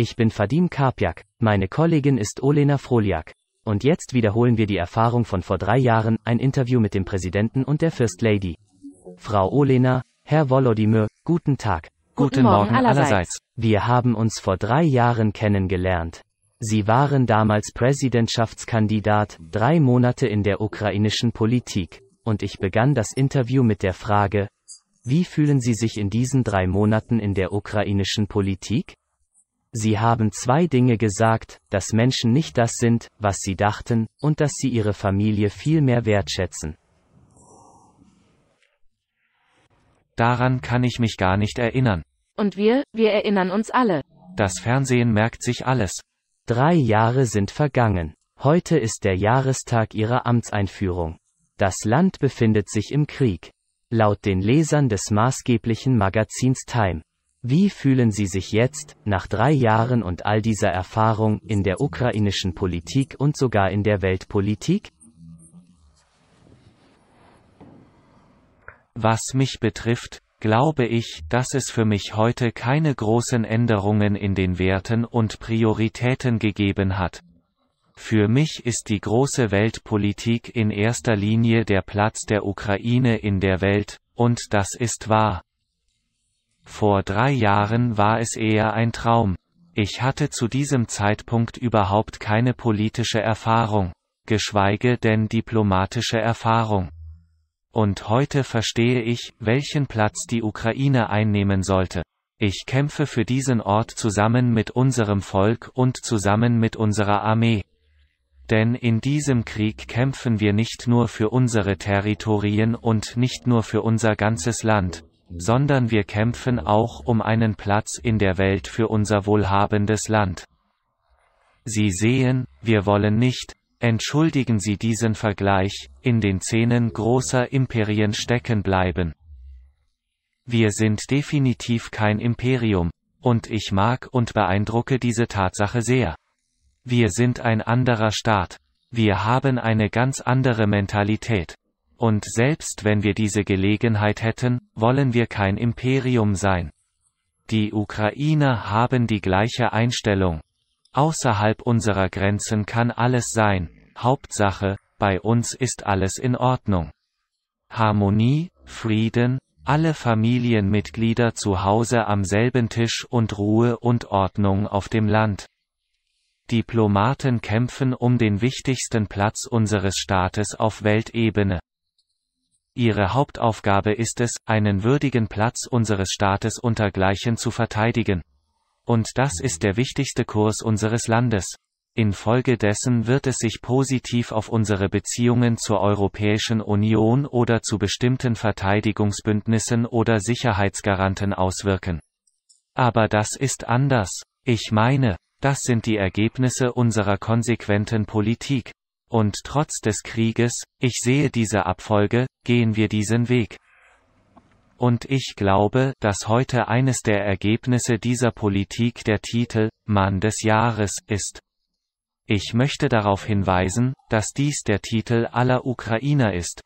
Ich bin Vadim Karpiak, meine Kollegin ist Olena Froliak. Und jetzt wiederholen wir die Erfahrung von vor drei Jahren, ein Interview mit dem Präsidenten und der First Lady. Frau Olena, Herr Volodymyr, guten Tag. Guten, guten Morgen, Morgen allerseits. Wir haben uns vor drei Jahren kennengelernt. Sie waren damals Präsidentschaftskandidat, drei Monate in der ukrainischen Politik. Und ich begann das Interview mit der Frage, wie fühlen Sie sich in diesen drei Monaten in der ukrainischen Politik? Sie haben zwei Dinge gesagt, dass Menschen nicht das sind, was sie dachten, und dass sie ihre Familie viel mehr wertschätzen. Daran kann ich mich gar nicht erinnern. Und wir, wir erinnern uns alle. Das Fernsehen merkt sich alles. Drei Jahre sind vergangen. Heute ist der Jahrestag ihrer Amtseinführung. Das Land befindet sich im Krieg. Laut den Lesern des maßgeblichen Magazins Time. Wie fühlen Sie sich jetzt, nach drei Jahren und all dieser Erfahrung, in der ukrainischen Politik und sogar in der Weltpolitik? Was mich betrifft, glaube ich, dass es für mich heute keine großen Änderungen in den Werten und Prioritäten gegeben hat. Für mich ist die große Weltpolitik in erster Linie der Platz der Ukraine in der Welt, und das ist wahr. Vor drei Jahren war es eher ein Traum. Ich hatte zu diesem Zeitpunkt überhaupt keine politische Erfahrung, geschweige denn diplomatische Erfahrung. Und heute verstehe ich, welchen Platz die Ukraine einnehmen sollte. Ich kämpfe für diesen Ort zusammen mit unserem Volk und zusammen mit unserer Armee. Denn in diesem Krieg kämpfen wir nicht nur für unsere Territorien und nicht nur für unser ganzes Land, sondern wir kämpfen auch um einen Platz in der Welt für unser wohlhabendes Land. Sie sehen, wir wollen nicht, entschuldigen Sie diesen Vergleich, in den Zähnen großer Imperien stecken bleiben. Wir sind definitiv kein Imperium, und ich mag und beeindrucke diese Tatsache sehr. Wir sind ein anderer Staat. Wir haben eine ganz andere Mentalität. Und selbst wenn wir diese Gelegenheit hätten, wollen wir kein Imperium sein. Die Ukrainer haben die gleiche Einstellung. Außerhalb unserer Grenzen kann alles sein, Hauptsache, bei uns ist alles in Ordnung. Harmonie, Frieden, alle Familienmitglieder zu Hause am selben Tisch und Ruhe und Ordnung auf dem Land. Diplomaten kämpfen um den wichtigsten Platz unseres Staates auf Weltebene. Ihre Hauptaufgabe ist es, einen würdigen Platz unseres Staates unter Gleichen zu verteidigen. Und das ist der wichtigste Kurs unseres Landes. Infolgedessen wird es sich positiv auf unsere Beziehungen zur Europäischen Union oder zu bestimmten Verteidigungsbündnissen oder Sicherheitsgaranten auswirken. Aber das ist anders. Ich meine, das sind die Ergebnisse unserer konsequenten Politik. Und trotz des Krieges, ich sehe diese Abfolge, gehen wir diesen Weg. Und ich glaube, dass heute eines der Ergebnisse dieser Politik der Titel Mann des Jahres ist. Ich möchte darauf hinweisen, dass dies der Titel aller Ukrainer ist.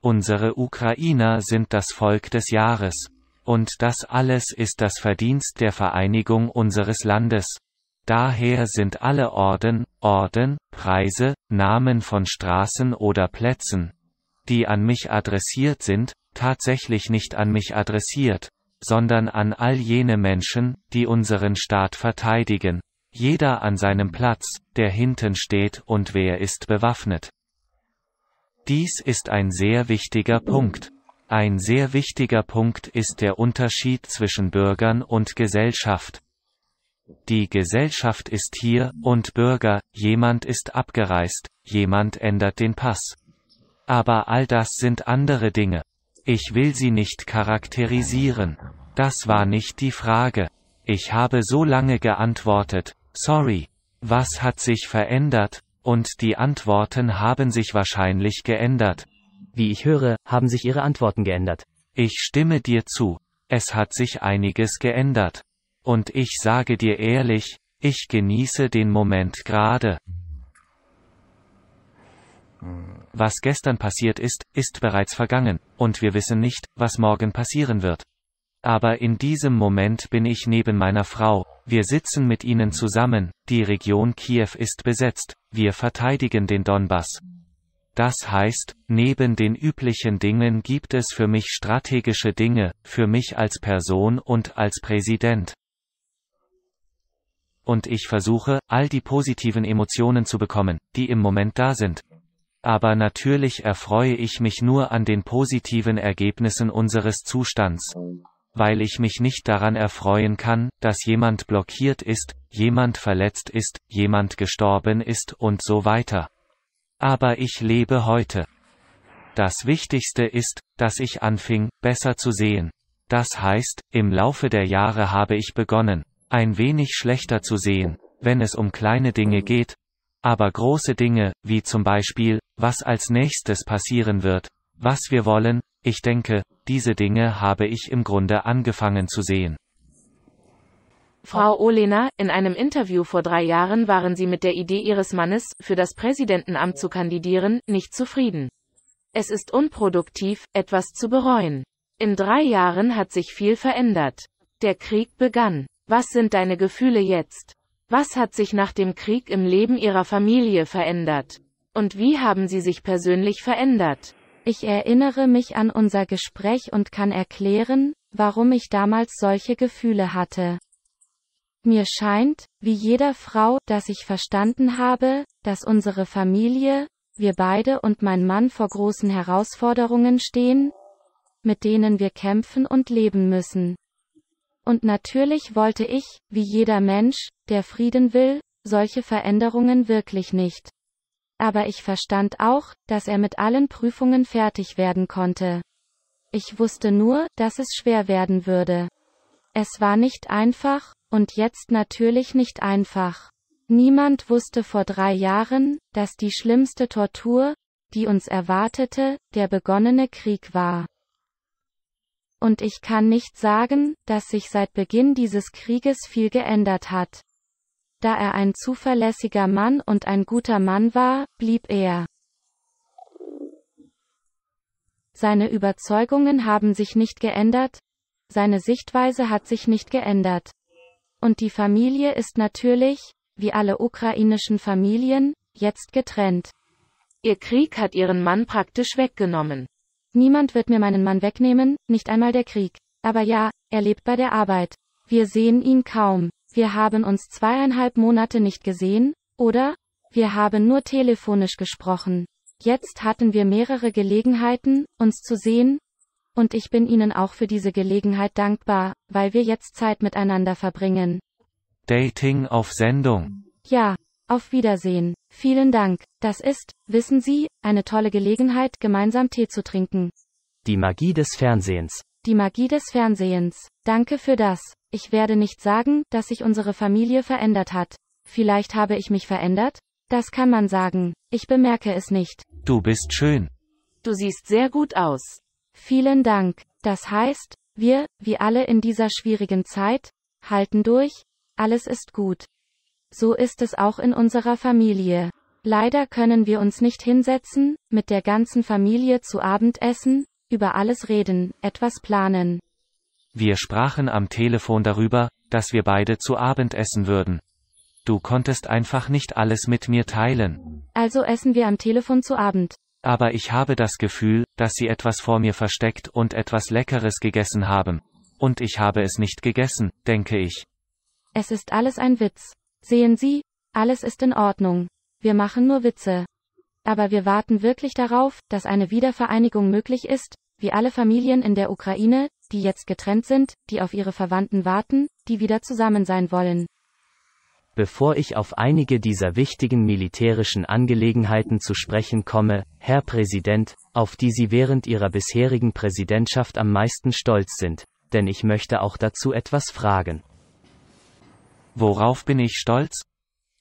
Unsere Ukrainer sind das Volk des Jahres. Und das alles ist das Verdienst der Vereinigung unseres Landes. Daher sind alle Orden, Orden, Preise, Namen von Straßen oder Plätzen, die an mich adressiert sind, tatsächlich nicht an mich adressiert, sondern an all jene Menschen, die unseren Staat verteidigen, jeder an seinem Platz, der hinten steht und wer ist bewaffnet. Dies ist ein sehr wichtiger Punkt. Ein sehr wichtiger Punkt ist der Unterschied zwischen Bürgern und Gesellschaft, die Gesellschaft ist hier, und Bürger, jemand ist abgereist, jemand ändert den Pass. Aber all das sind andere Dinge. Ich will sie nicht charakterisieren. Das war nicht die Frage. Ich habe so lange geantwortet, sorry. Was hat sich verändert? Und die Antworten haben sich wahrscheinlich geändert. Wie ich höre, haben sich Ihre Antworten geändert. Ich stimme dir zu. Es hat sich einiges geändert. Und ich sage dir ehrlich, ich genieße den Moment gerade. Was gestern passiert ist, ist bereits vergangen, und wir wissen nicht, was morgen passieren wird. Aber in diesem Moment bin ich neben meiner Frau, wir sitzen mit ihnen zusammen, die Region Kiew ist besetzt, wir verteidigen den Donbass. Das heißt, neben den üblichen Dingen gibt es für mich strategische Dinge, für mich als Person und als Präsident. Und ich versuche, all die positiven Emotionen zu bekommen, die im Moment da sind. Aber natürlich erfreue ich mich nur an den positiven Ergebnissen unseres Zustands. Weil ich mich nicht daran erfreuen kann, dass jemand blockiert ist, jemand verletzt ist, jemand gestorben ist und so weiter. Aber ich lebe heute. Das Wichtigste ist, dass ich anfing, besser zu sehen. Das heißt, im Laufe der Jahre habe ich begonnen, ein wenig schlechter zu sehen, wenn es um kleine Dinge geht, aber große Dinge, wie zum Beispiel, was als nächstes passieren wird, was wir wollen, ich denke, diese Dinge habe ich im Grunde angefangen zu sehen. Frau Olena, in einem Interview vor drei Jahren waren Sie mit der Idee Ihres Mannes, für das Präsidentenamt zu kandidieren, nicht zufrieden. Es ist unproduktiv, etwas zu bereuen. In drei Jahren hat sich viel verändert. Der Krieg begann. Was sind deine Gefühle jetzt? Was hat sich nach dem Krieg im Leben ihrer Familie verändert? Und wie haben sie sich persönlich verändert? Ich erinnere mich an unser Gespräch und kann erklären, warum ich damals solche Gefühle hatte. Mir scheint, wie jeder Frau, dass ich verstanden habe, dass unsere Familie, wir beide und mein Mann vor großen Herausforderungen stehen, mit denen wir kämpfen und leben müssen. Und natürlich wollte ich, wie jeder Mensch, der Frieden will, solche Veränderungen wirklich nicht. Aber ich verstand auch, dass er mit allen Prüfungen fertig werden konnte. Ich wusste nur, dass es schwer werden würde. Es war nicht einfach, und jetzt natürlich nicht einfach. Niemand wusste vor drei Jahren, dass die schlimmste Tortur, die uns erwartete, der begonnene Krieg war. Und ich kann nicht sagen, dass sich seit Beginn dieses Krieges viel geändert hat. Da er ein zuverlässiger Mann und ein guter Mann war, blieb er. Seine Überzeugungen haben sich nicht geändert, seine Sichtweise hat sich nicht geändert. Und die Familie ist natürlich, wie alle ukrainischen Familien, jetzt getrennt. Ihr Krieg hat ihren Mann praktisch weggenommen. Niemand wird mir meinen Mann wegnehmen, nicht einmal der Krieg. Aber ja, er lebt bei der Arbeit. Wir sehen ihn kaum. Wir haben uns zweieinhalb Monate nicht gesehen, oder? Wir haben nur telefonisch gesprochen. Jetzt hatten wir mehrere Gelegenheiten, uns zu sehen, und ich bin Ihnen auch für diese Gelegenheit dankbar, weil wir jetzt Zeit miteinander verbringen. Dating auf Sendung. Ja, auf Wiedersehen. Vielen Dank. Das ist, wissen Sie, eine tolle Gelegenheit, gemeinsam Tee zu trinken. Die Magie des Fernsehens. Die Magie des Fernsehens. Danke für das. Ich werde nicht sagen, dass sich unsere Familie verändert hat. Vielleicht habe ich mich verändert? Das kann man sagen. Ich bemerke es nicht. Du bist schön. Du siehst sehr gut aus. Vielen Dank. Das heißt, wir, wie alle in dieser schwierigen Zeit, halten durch, alles ist gut. So ist es auch in unserer Familie. Leider können wir uns nicht hinsetzen, mit der ganzen Familie zu Abend essen, über alles reden, etwas planen. Wir sprachen am Telefon darüber, dass wir beide zu Abend essen würden. Du konntest einfach nicht alles mit mir teilen. Also essen wir am Telefon zu Abend. Aber ich habe das Gefühl, dass sie etwas vor mir versteckt und etwas Leckeres gegessen haben. Und ich habe es nicht gegessen, denke ich. Es ist alles ein Witz. Sehen Sie, alles ist in Ordnung. Wir machen nur Witze. Aber wir warten wirklich darauf, dass eine Wiedervereinigung möglich ist, wie alle Familien in der Ukraine, die jetzt getrennt sind, die auf ihre Verwandten warten, die wieder zusammen sein wollen. Bevor ich auf einige dieser wichtigen militärischen Angelegenheiten zu sprechen komme, Herr Präsident, auf die Sie während Ihrer bisherigen Präsidentschaft am meisten stolz sind, denn ich möchte auch dazu etwas fragen. Worauf bin ich stolz?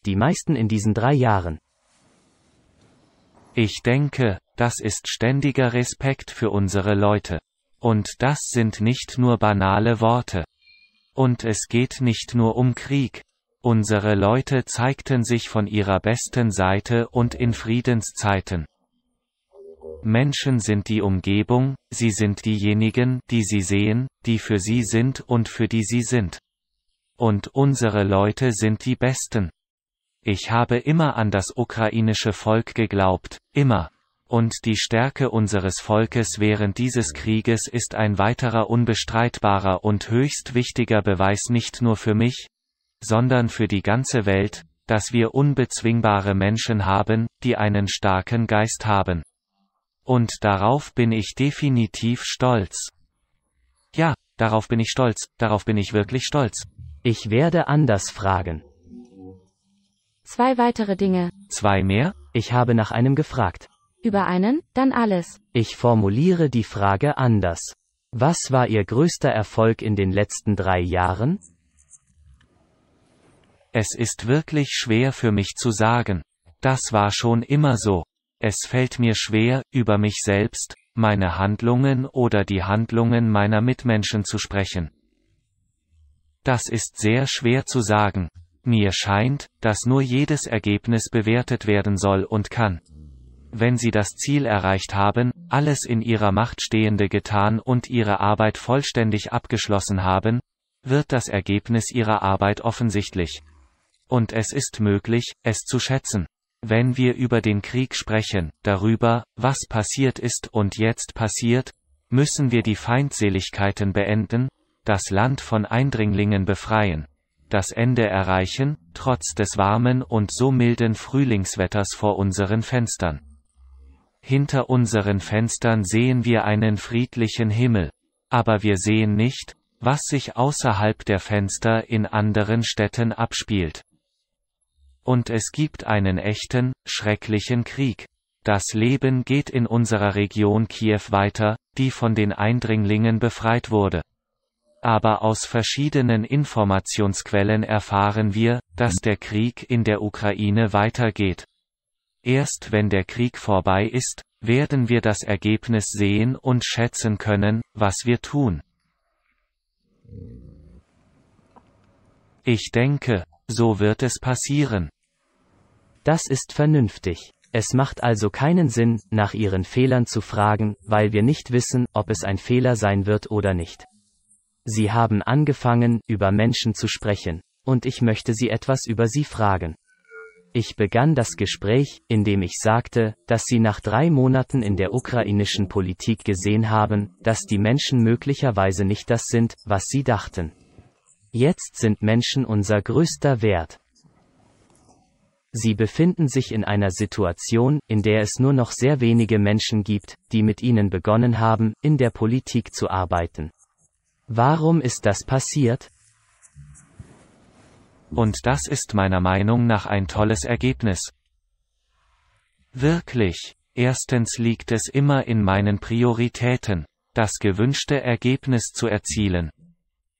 Die meisten in diesen drei Jahren. Ich denke, das ist ständiger Respekt für unsere Leute. Und das sind nicht nur banale Worte. Und es geht nicht nur um Krieg. Unsere Leute zeigten sich von ihrer besten Seite und in Friedenszeiten. Menschen sind die Umgebung, sie sind diejenigen, die sie sehen, die für sie sind und für die sie sind. Und unsere Leute sind die Besten. Ich habe immer an das ukrainische Volk geglaubt, immer. Und die Stärke unseres Volkes während dieses Krieges ist ein weiterer unbestreitbarer und höchst wichtiger Beweis nicht nur für mich, sondern für die ganze Welt, dass wir unbezwingbare Menschen haben, die einen starken Geist haben. Und darauf bin ich definitiv stolz. Ja, darauf bin ich stolz, darauf bin ich wirklich stolz. Ich werde anders fragen. Zwei weitere Dinge. Zwei mehr? Ich habe nach einem gefragt. Über einen, dann alles. Ich formuliere die Frage anders. Was war Ihr größter Erfolg in den letzten drei Jahren? Es ist wirklich schwer für mich zu sagen. Das war schon immer so. Es fällt mir schwer, über mich selbst, meine Handlungen oder die Handlungen meiner Mitmenschen zu sprechen. Das ist sehr schwer zu sagen. Mir scheint, dass nur jedes Ergebnis bewertet werden soll und kann. Wenn Sie das Ziel erreicht haben, alles in Ihrer Macht Stehende getan und Ihre Arbeit vollständig abgeschlossen haben, wird das Ergebnis Ihrer Arbeit offensichtlich. Und es ist möglich, es zu schätzen. Wenn wir über den Krieg sprechen, darüber, was passiert ist und jetzt passiert, müssen wir die Feindseligkeiten beenden, das Land von Eindringlingen befreien. Das Ende erreichen, trotz des warmen und so milden Frühlingswetters vor unseren Fenstern. Hinter unseren Fenstern sehen wir einen friedlichen Himmel. Aber wir sehen nicht, was sich außerhalb der Fenster in anderen Städten abspielt. Und es gibt einen echten, schrecklichen Krieg. Das Leben geht in unserer Region Kiew weiter, die von den Eindringlingen befreit wurde aber aus verschiedenen Informationsquellen erfahren wir, dass der Krieg in der Ukraine weitergeht. Erst wenn der Krieg vorbei ist, werden wir das Ergebnis sehen und schätzen können, was wir tun. Ich denke, so wird es passieren. Das ist vernünftig. Es macht also keinen Sinn, nach ihren Fehlern zu fragen, weil wir nicht wissen, ob es ein Fehler sein wird oder nicht. Sie haben angefangen, über Menschen zu sprechen, und ich möchte Sie etwas über sie fragen. Ich begann das Gespräch, indem ich sagte, dass Sie nach drei Monaten in der ukrainischen Politik gesehen haben, dass die Menschen möglicherweise nicht das sind, was Sie dachten. Jetzt sind Menschen unser größter Wert. Sie befinden sich in einer Situation, in der es nur noch sehr wenige Menschen gibt, die mit ihnen begonnen haben, in der Politik zu arbeiten. Warum ist das passiert? Und das ist meiner Meinung nach ein tolles Ergebnis. Wirklich. Erstens liegt es immer in meinen Prioritäten, das gewünschte Ergebnis zu erzielen.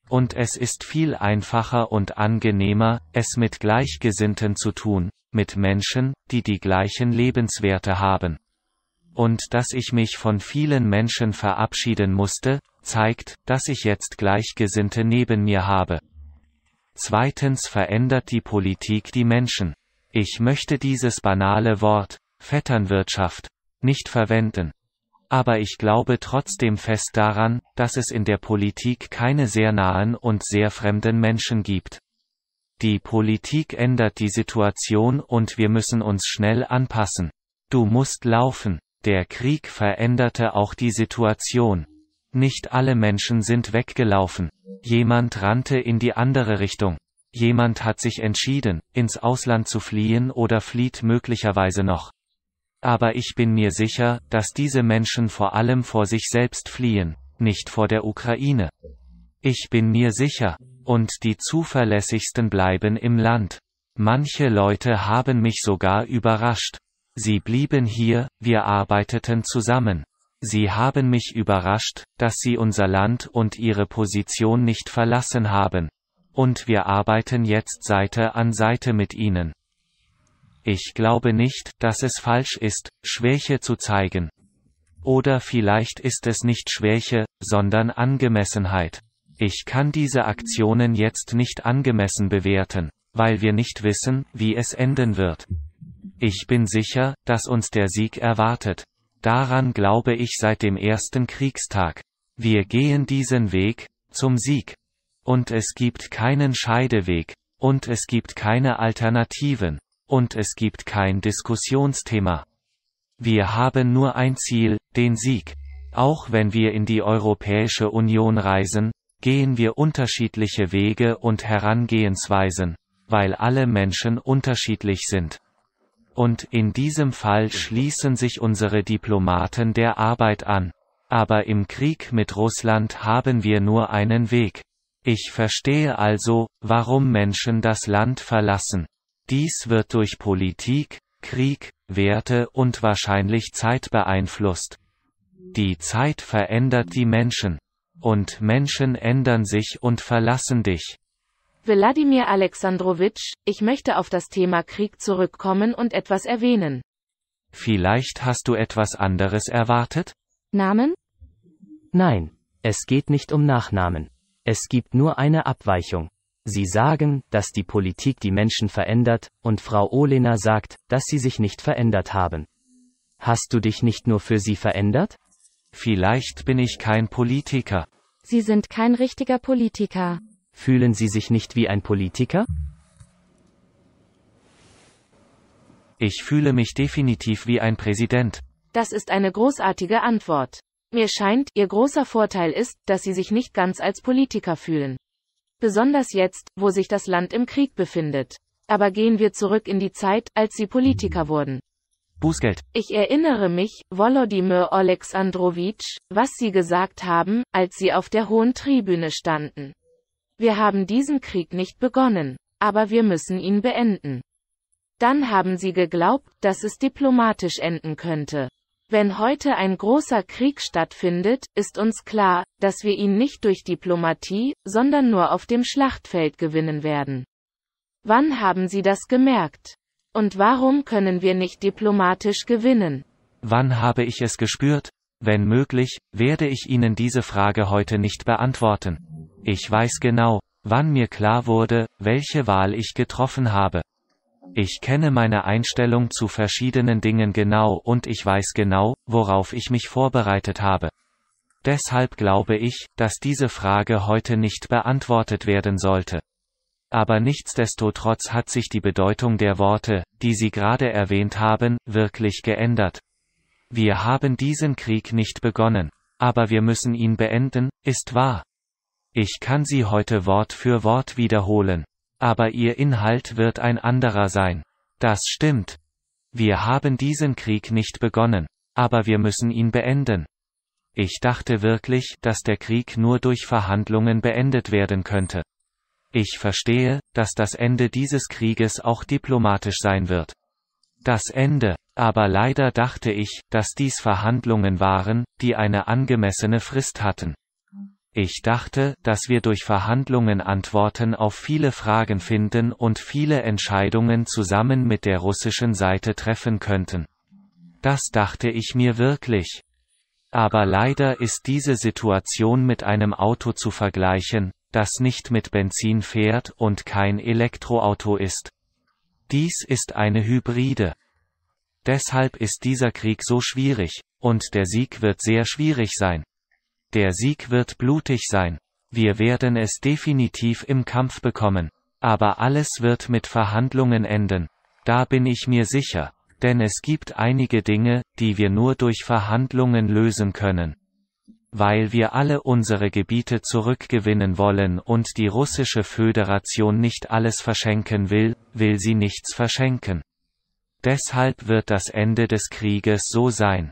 Und es ist viel einfacher und angenehmer, es mit Gleichgesinnten zu tun, mit Menschen, die die gleichen Lebenswerte haben und dass ich mich von vielen Menschen verabschieden musste, zeigt, dass ich jetzt Gleichgesinnte neben mir habe. Zweitens verändert die Politik die Menschen. Ich möchte dieses banale Wort, Vetternwirtschaft, nicht verwenden. Aber ich glaube trotzdem fest daran, dass es in der Politik keine sehr nahen und sehr fremden Menschen gibt. Die Politik ändert die Situation und wir müssen uns schnell anpassen. Du musst laufen. Der Krieg veränderte auch die Situation. Nicht alle Menschen sind weggelaufen. Jemand rannte in die andere Richtung. Jemand hat sich entschieden, ins Ausland zu fliehen oder flieht möglicherweise noch. Aber ich bin mir sicher, dass diese Menschen vor allem vor sich selbst fliehen, nicht vor der Ukraine. Ich bin mir sicher, und die zuverlässigsten bleiben im Land. Manche Leute haben mich sogar überrascht. Sie blieben hier, wir arbeiteten zusammen. Sie haben mich überrascht, dass Sie unser Land und Ihre Position nicht verlassen haben. Und wir arbeiten jetzt Seite an Seite mit Ihnen. Ich glaube nicht, dass es falsch ist, Schwäche zu zeigen. Oder vielleicht ist es nicht Schwäche, sondern Angemessenheit. Ich kann diese Aktionen jetzt nicht angemessen bewerten, weil wir nicht wissen, wie es enden wird. Ich bin sicher, dass uns der Sieg erwartet. Daran glaube ich seit dem ersten Kriegstag. Wir gehen diesen Weg, zum Sieg. Und es gibt keinen Scheideweg. Und es gibt keine Alternativen. Und es gibt kein Diskussionsthema. Wir haben nur ein Ziel, den Sieg. Auch wenn wir in die Europäische Union reisen, gehen wir unterschiedliche Wege und Herangehensweisen, weil alle Menschen unterschiedlich sind. Und in diesem Fall mhm. schließen sich unsere Diplomaten der Arbeit an. Aber im Krieg mit Russland haben wir nur einen Weg. Ich verstehe also, warum Menschen das Land verlassen. Dies wird durch Politik, Krieg, Werte und wahrscheinlich Zeit beeinflusst. Die Zeit verändert die Menschen. Und Menschen ändern sich und verlassen dich. Wladimir Alexandrowitsch, ich möchte auf das Thema Krieg zurückkommen und etwas erwähnen. Vielleicht hast du etwas anderes erwartet? Namen? Nein, es geht nicht um Nachnamen. Es gibt nur eine Abweichung. Sie sagen, dass die Politik die Menschen verändert, und Frau Olena sagt, dass sie sich nicht verändert haben. Hast du dich nicht nur für sie verändert? Vielleicht bin ich kein Politiker. Sie sind kein richtiger Politiker. Fühlen Sie sich nicht wie ein Politiker? Ich fühle mich definitiv wie ein Präsident. Das ist eine großartige Antwort. Mir scheint, Ihr großer Vorteil ist, dass Sie sich nicht ganz als Politiker fühlen. Besonders jetzt, wo sich das Land im Krieg befindet. Aber gehen wir zurück in die Zeit, als Sie Politiker wurden. Bußgeld. Ich erinnere mich, Volodymyr Oleksandrowitsch, was Sie gesagt haben, als Sie auf der hohen Tribüne standen. Wir haben diesen Krieg nicht begonnen, aber wir müssen ihn beenden. Dann haben sie geglaubt, dass es diplomatisch enden könnte. Wenn heute ein großer Krieg stattfindet, ist uns klar, dass wir ihn nicht durch Diplomatie, sondern nur auf dem Schlachtfeld gewinnen werden. Wann haben Sie das gemerkt? Und warum können wir nicht diplomatisch gewinnen? Wann habe ich es gespürt? Wenn möglich, werde ich Ihnen diese Frage heute nicht beantworten. Ich weiß genau, wann mir klar wurde, welche Wahl ich getroffen habe. Ich kenne meine Einstellung zu verschiedenen Dingen genau und ich weiß genau, worauf ich mich vorbereitet habe. Deshalb glaube ich, dass diese Frage heute nicht beantwortet werden sollte. Aber nichtsdestotrotz hat sich die Bedeutung der Worte, die Sie gerade erwähnt haben, wirklich geändert. Wir haben diesen Krieg nicht begonnen, aber wir müssen ihn beenden, ist wahr. Ich kann sie heute Wort für Wort wiederholen, aber ihr Inhalt wird ein anderer sein. Das stimmt. Wir haben diesen Krieg nicht begonnen, aber wir müssen ihn beenden. Ich dachte wirklich, dass der Krieg nur durch Verhandlungen beendet werden könnte. Ich verstehe, dass das Ende dieses Krieges auch diplomatisch sein wird. Das Ende, aber leider dachte ich, dass dies Verhandlungen waren, die eine angemessene Frist hatten. Ich dachte, dass wir durch Verhandlungen Antworten auf viele Fragen finden und viele Entscheidungen zusammen mit der russischen Seite treffen könnten. Das dachte ich mir wirklich. Aber leider ist diese Situation mit einem Auto zu vergleichen, das nicht mit Benzin fährt und kein Elektroauto ist. Dies ist eine Hybride. Deshalb ist dieser Krieg so schwierig, und der Sieg wird sehr schwierig sein. Der Sieg wird blutig sein. Wir werden es definitiv im Kampf bekommen. Aber alles wird mit Verhandlungen enden. Da bin ich mir sicher. Denn es gibt einige Dinge, die wir nur durch Verhandlungen lösen können. Weil wir alle unsere Gebiete zurückgewinnen wollen und die russische Föderation nicht alles verschenken will, will sie nichts verschenken. Deshalb wird das Ende des Krieges so sein.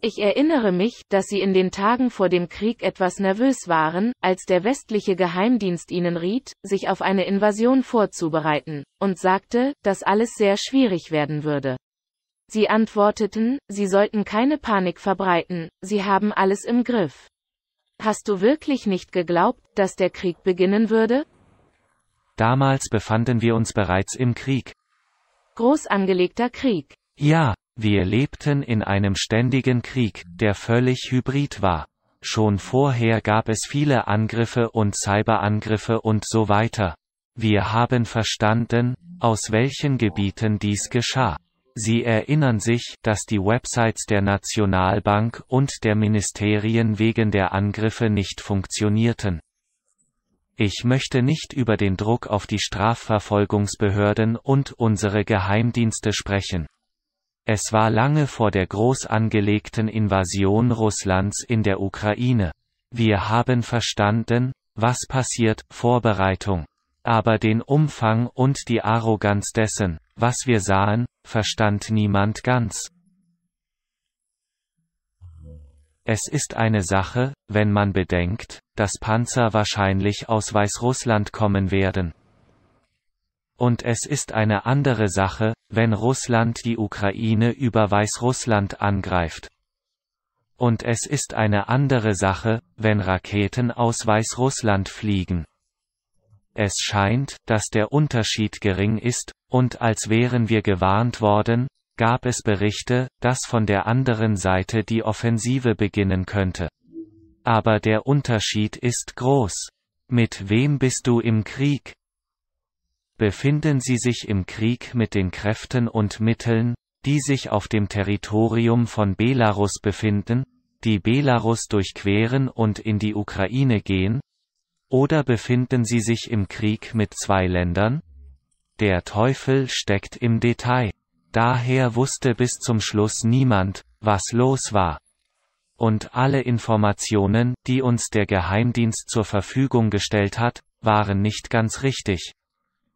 Ich erinnere mich, dass sie in den Tagen vor dem Krieg etwas nervös waren, als der westliche Geheimdienst ihnen riet, sich auf eine Invasion vorzubereiten, und sagte, dass alles sehr schwierig werden würde. Sie antworteten, sie sollten keine Panik verbreiten, sie haben alles im Griff. Hast du wirklich nicht geglaubt, dass der Krieg beginnen würde? Damals befanden wir uns bereits im Krieg. Groß angelegter Krieg. Ja, wir lebten in einem ständigen Krieg, der völlig hybrid war. Schon vorher gab es viele Angriffe und Cyberangriffe und so weiter. Wir haben verstanden, aus welchen Gebieten dies geschah. Sie erinnern sich, dass die Websites der Nationalbank und der Ministerien wegen der Angriffe nicht funktionierten. Ich möchte nicht über den Druck auf die Strafverfolgungsbehörden und unsere Geheimdienste sprechen. Es war lange vor der groß angelegten Invasion Russlands in der Ukraine. Wir haben verstanden, was passiert, Vorbereitung. Aber den Umfang und die Arroganz dessen, was wir sahen, verstand niemand ganz. Es ist eine Sache, wenn man bedenkt, dass Panzer wahrscheinlich aus Weißrussland kommen werden. Und es ist eine andere Sache, wenn Russland die Ukraine über Weißrussland angreift. Und es ist eine andere Sache, wenn Raketen aus Weißrussland fliegen. Es scheint, dass der Unterschied gering ist, und als wären wir gewarnt worden, gab es Berichte, dass von der anderen Seite die Offensive beginnen könnte. Aber der Unterschied ist groß. Mit wem bist du im Krieg? Befinden sie sich im Krieg mit den Kräften und Mitteln, die sich auf dem Territorium von Belarus befinden, die Belarus durchqueren und in die Ukraine gehen? Oder befinden sie sich im Krieg mit zwei Ländern? Der Teufel steckt im Detail. Daher wusste bis zum Schluss niemand, was los war. Und alle Informationen, die uns der Geheimdienst zur Verfügung gestellt hat, waren nicht ganz richtig.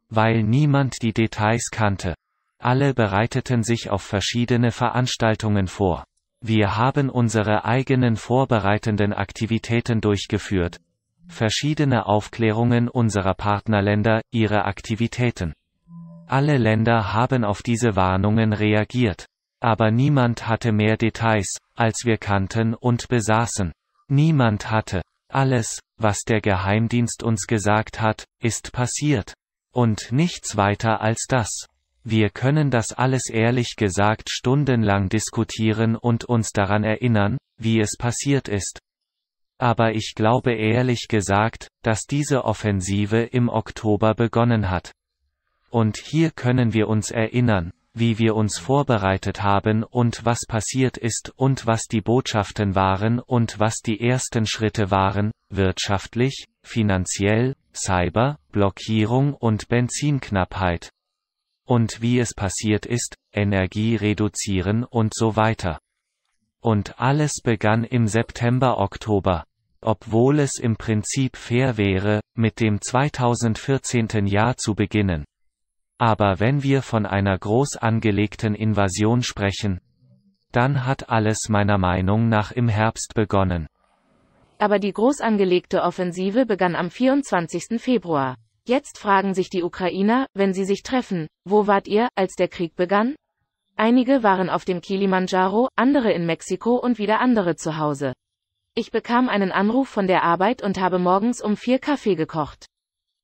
Weil niemand die Details kannte. Alle bereiteten sich auf verschiedene Veranstaltungen vor. Wir haben unsere eigenen vorbereitenden Aktivitäten durchgeführt. Verschiedene Aufklärungen unserer Partnerländer, ihre Aktivitäten. Alle Länder haben auf diese Warnungen reagiert. Aber niemand hatte mehr Details, als wir kannten und besaßen. Niemand hatte. Alles, was der Geheimdienst uns gesagt hat, ist passiert. Und nichts weiter als das. Wir können das alles ehrlich gesagt stundenlang diskutieren und uns daran erinnern, wie es passiert ist. Aber ich glaube ehrlich gesagt, dass diese Offensive im Oktober begonnen hat. Und hier können wir uns erinnern, wie wir uns vorbereitet haben und was passiert ist und was die Botschaften waren und was die ersten Schritte waren, wirtschaftlich, finanziell, Cyber, Blockierung und Benzinknappheit. Und wie es passiert ist, Energie reduzieren und so weiter. Und alles begann im September Oktober. Obwohl es im Prinzip fair wäre, mit dem 2014. Jahr zu beginnen. Aber wenn wir von einer groß angelegten Invasion sprechen, dann hat alles meiner Meinung nach im Herbst begonnen. Aber die groß angelegte Offensive begann am 24. Februar. Jetzt fragen sich die Ukrainer, wenn sie sich treffen, wo wart ihr, als der Krieg begann? Einige waren auf dem Kilimanjaro, andere in Mexiko und wieder andere zu Hause. Ich bekam einen Anruf von der Arbeit und habe morgens um vier Kaffee gekocht.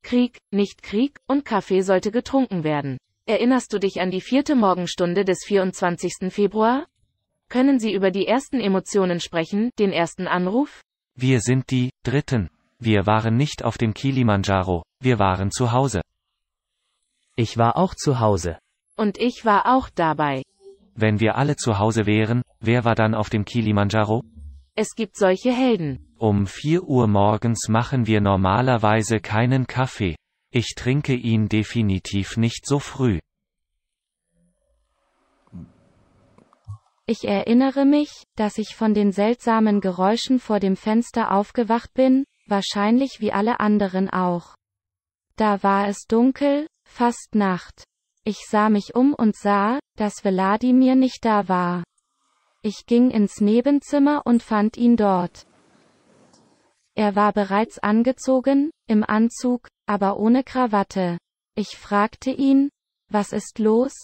Krieg, nicht Krieg, und Kaffee sollte getrunken werden. Erinnerst du dich an die vierte Morgenstunde des 24. Februar? Können Sie über die ersten Emotionen sprechen, den ersten Anruf? Wir sind die Dritten. Wir waren nicht auf dem Kilimanjaro, wir waren zu Hause. Ich war auch zu Hause. Und ich war auch dabei. Wenn wir alle zu Hause wären, wer war dann auf dem Kilimanjaro? Es gibt solche Helden. Um 4 Uhr morgens machen wir normalerweise keinen Kaffee. Ich trinke ihn definitiv nicht so früh. Ich erinnere mich, dass ich von den seltsamen Geräuschen vor dem Fenster aufgewacht bin, wahrscheinlich wie alle anderen auch. Da war es dunkel, fast Nacht. Ich sah mich um und sah, dass Veladimir nicht da war. Ich ging ins Nebenzimmer und fand ihn dort. Er war bereits angezogen, im Anzug, aber ohne Krawatte. Ich fragte ihn, was ist los?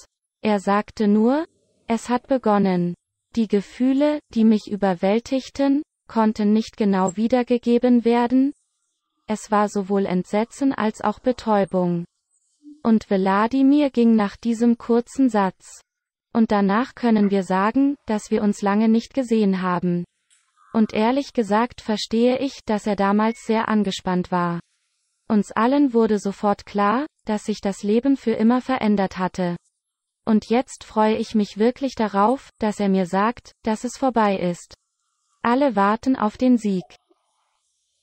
Er sagte nur, es hat begonnen. Die Gefühle, die mich überwältigten, konnten nicht genau wiedergegeben werden. Es war sowohl Entsetzen als auch Betäubung. Und Veladimir ging nach diesem kurzen Satz. Und danach können wir sagen, dass wir uns lange nicht gesehen haben. Und ehrlich gesagt verstehe ich, dass er damals sehr angespannt war. Uns allen wurde sofort klar, dass sich das Leben für immer verändert hatte. Und jetzt freue ich mich wirklich darauf, dass er mir sagt, dass es vorbei ist. Alle warten auf den Sieg.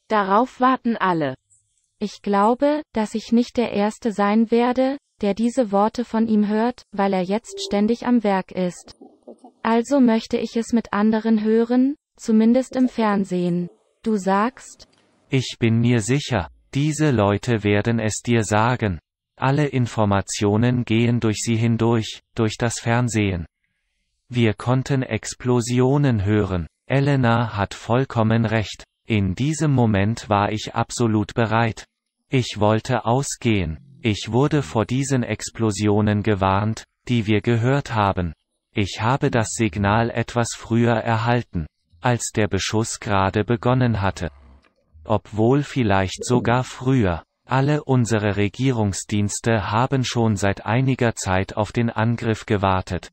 Darauf warten alle. Ich glaube, dass ich nicht der Erste sein werde, der diese Worte von ihm hört, weil er jetzt ständig am Werk ist. Also möchte ich es mit anderen hören, zumindest im Fernsehen. Du sagst, ich bin mir sicher, diese Leute werden es dir sagen. Alle Informationen gehen durch sie hindurch, durch das Fernsehen. Wir konnten Explosionen hören. Elena hat vollkommen recht. In diesem Moment war ich absolut bereit. Ich wollte ausgehen. Ich wurde vor diesen Explosionen gewarnt, die wir gehört haben. Ich habe das Signal etwas früher erhalten, als der Beschuss gerade begonnen hatte. Obwohl vielleicht sogar früher. Alle unsere Regierungsdienste haben schon seit einiger Zeit auf den Angriff gewartet.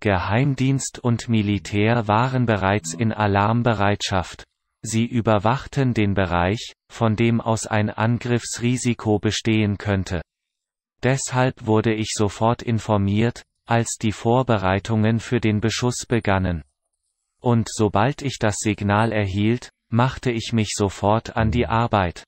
Geheimdienst und Militär waren bereits in Alarmbereitschaft. Sie überwachten den Bereich, von dem aus ein Angriffsrisiko bestehen könnte. Deshalb wurde ich sofort informiert, als die Vorbereitungen für den Beschuss begannen. Und sobald ich das Signal erhielt, machte ich mich sofort an die Arbeit.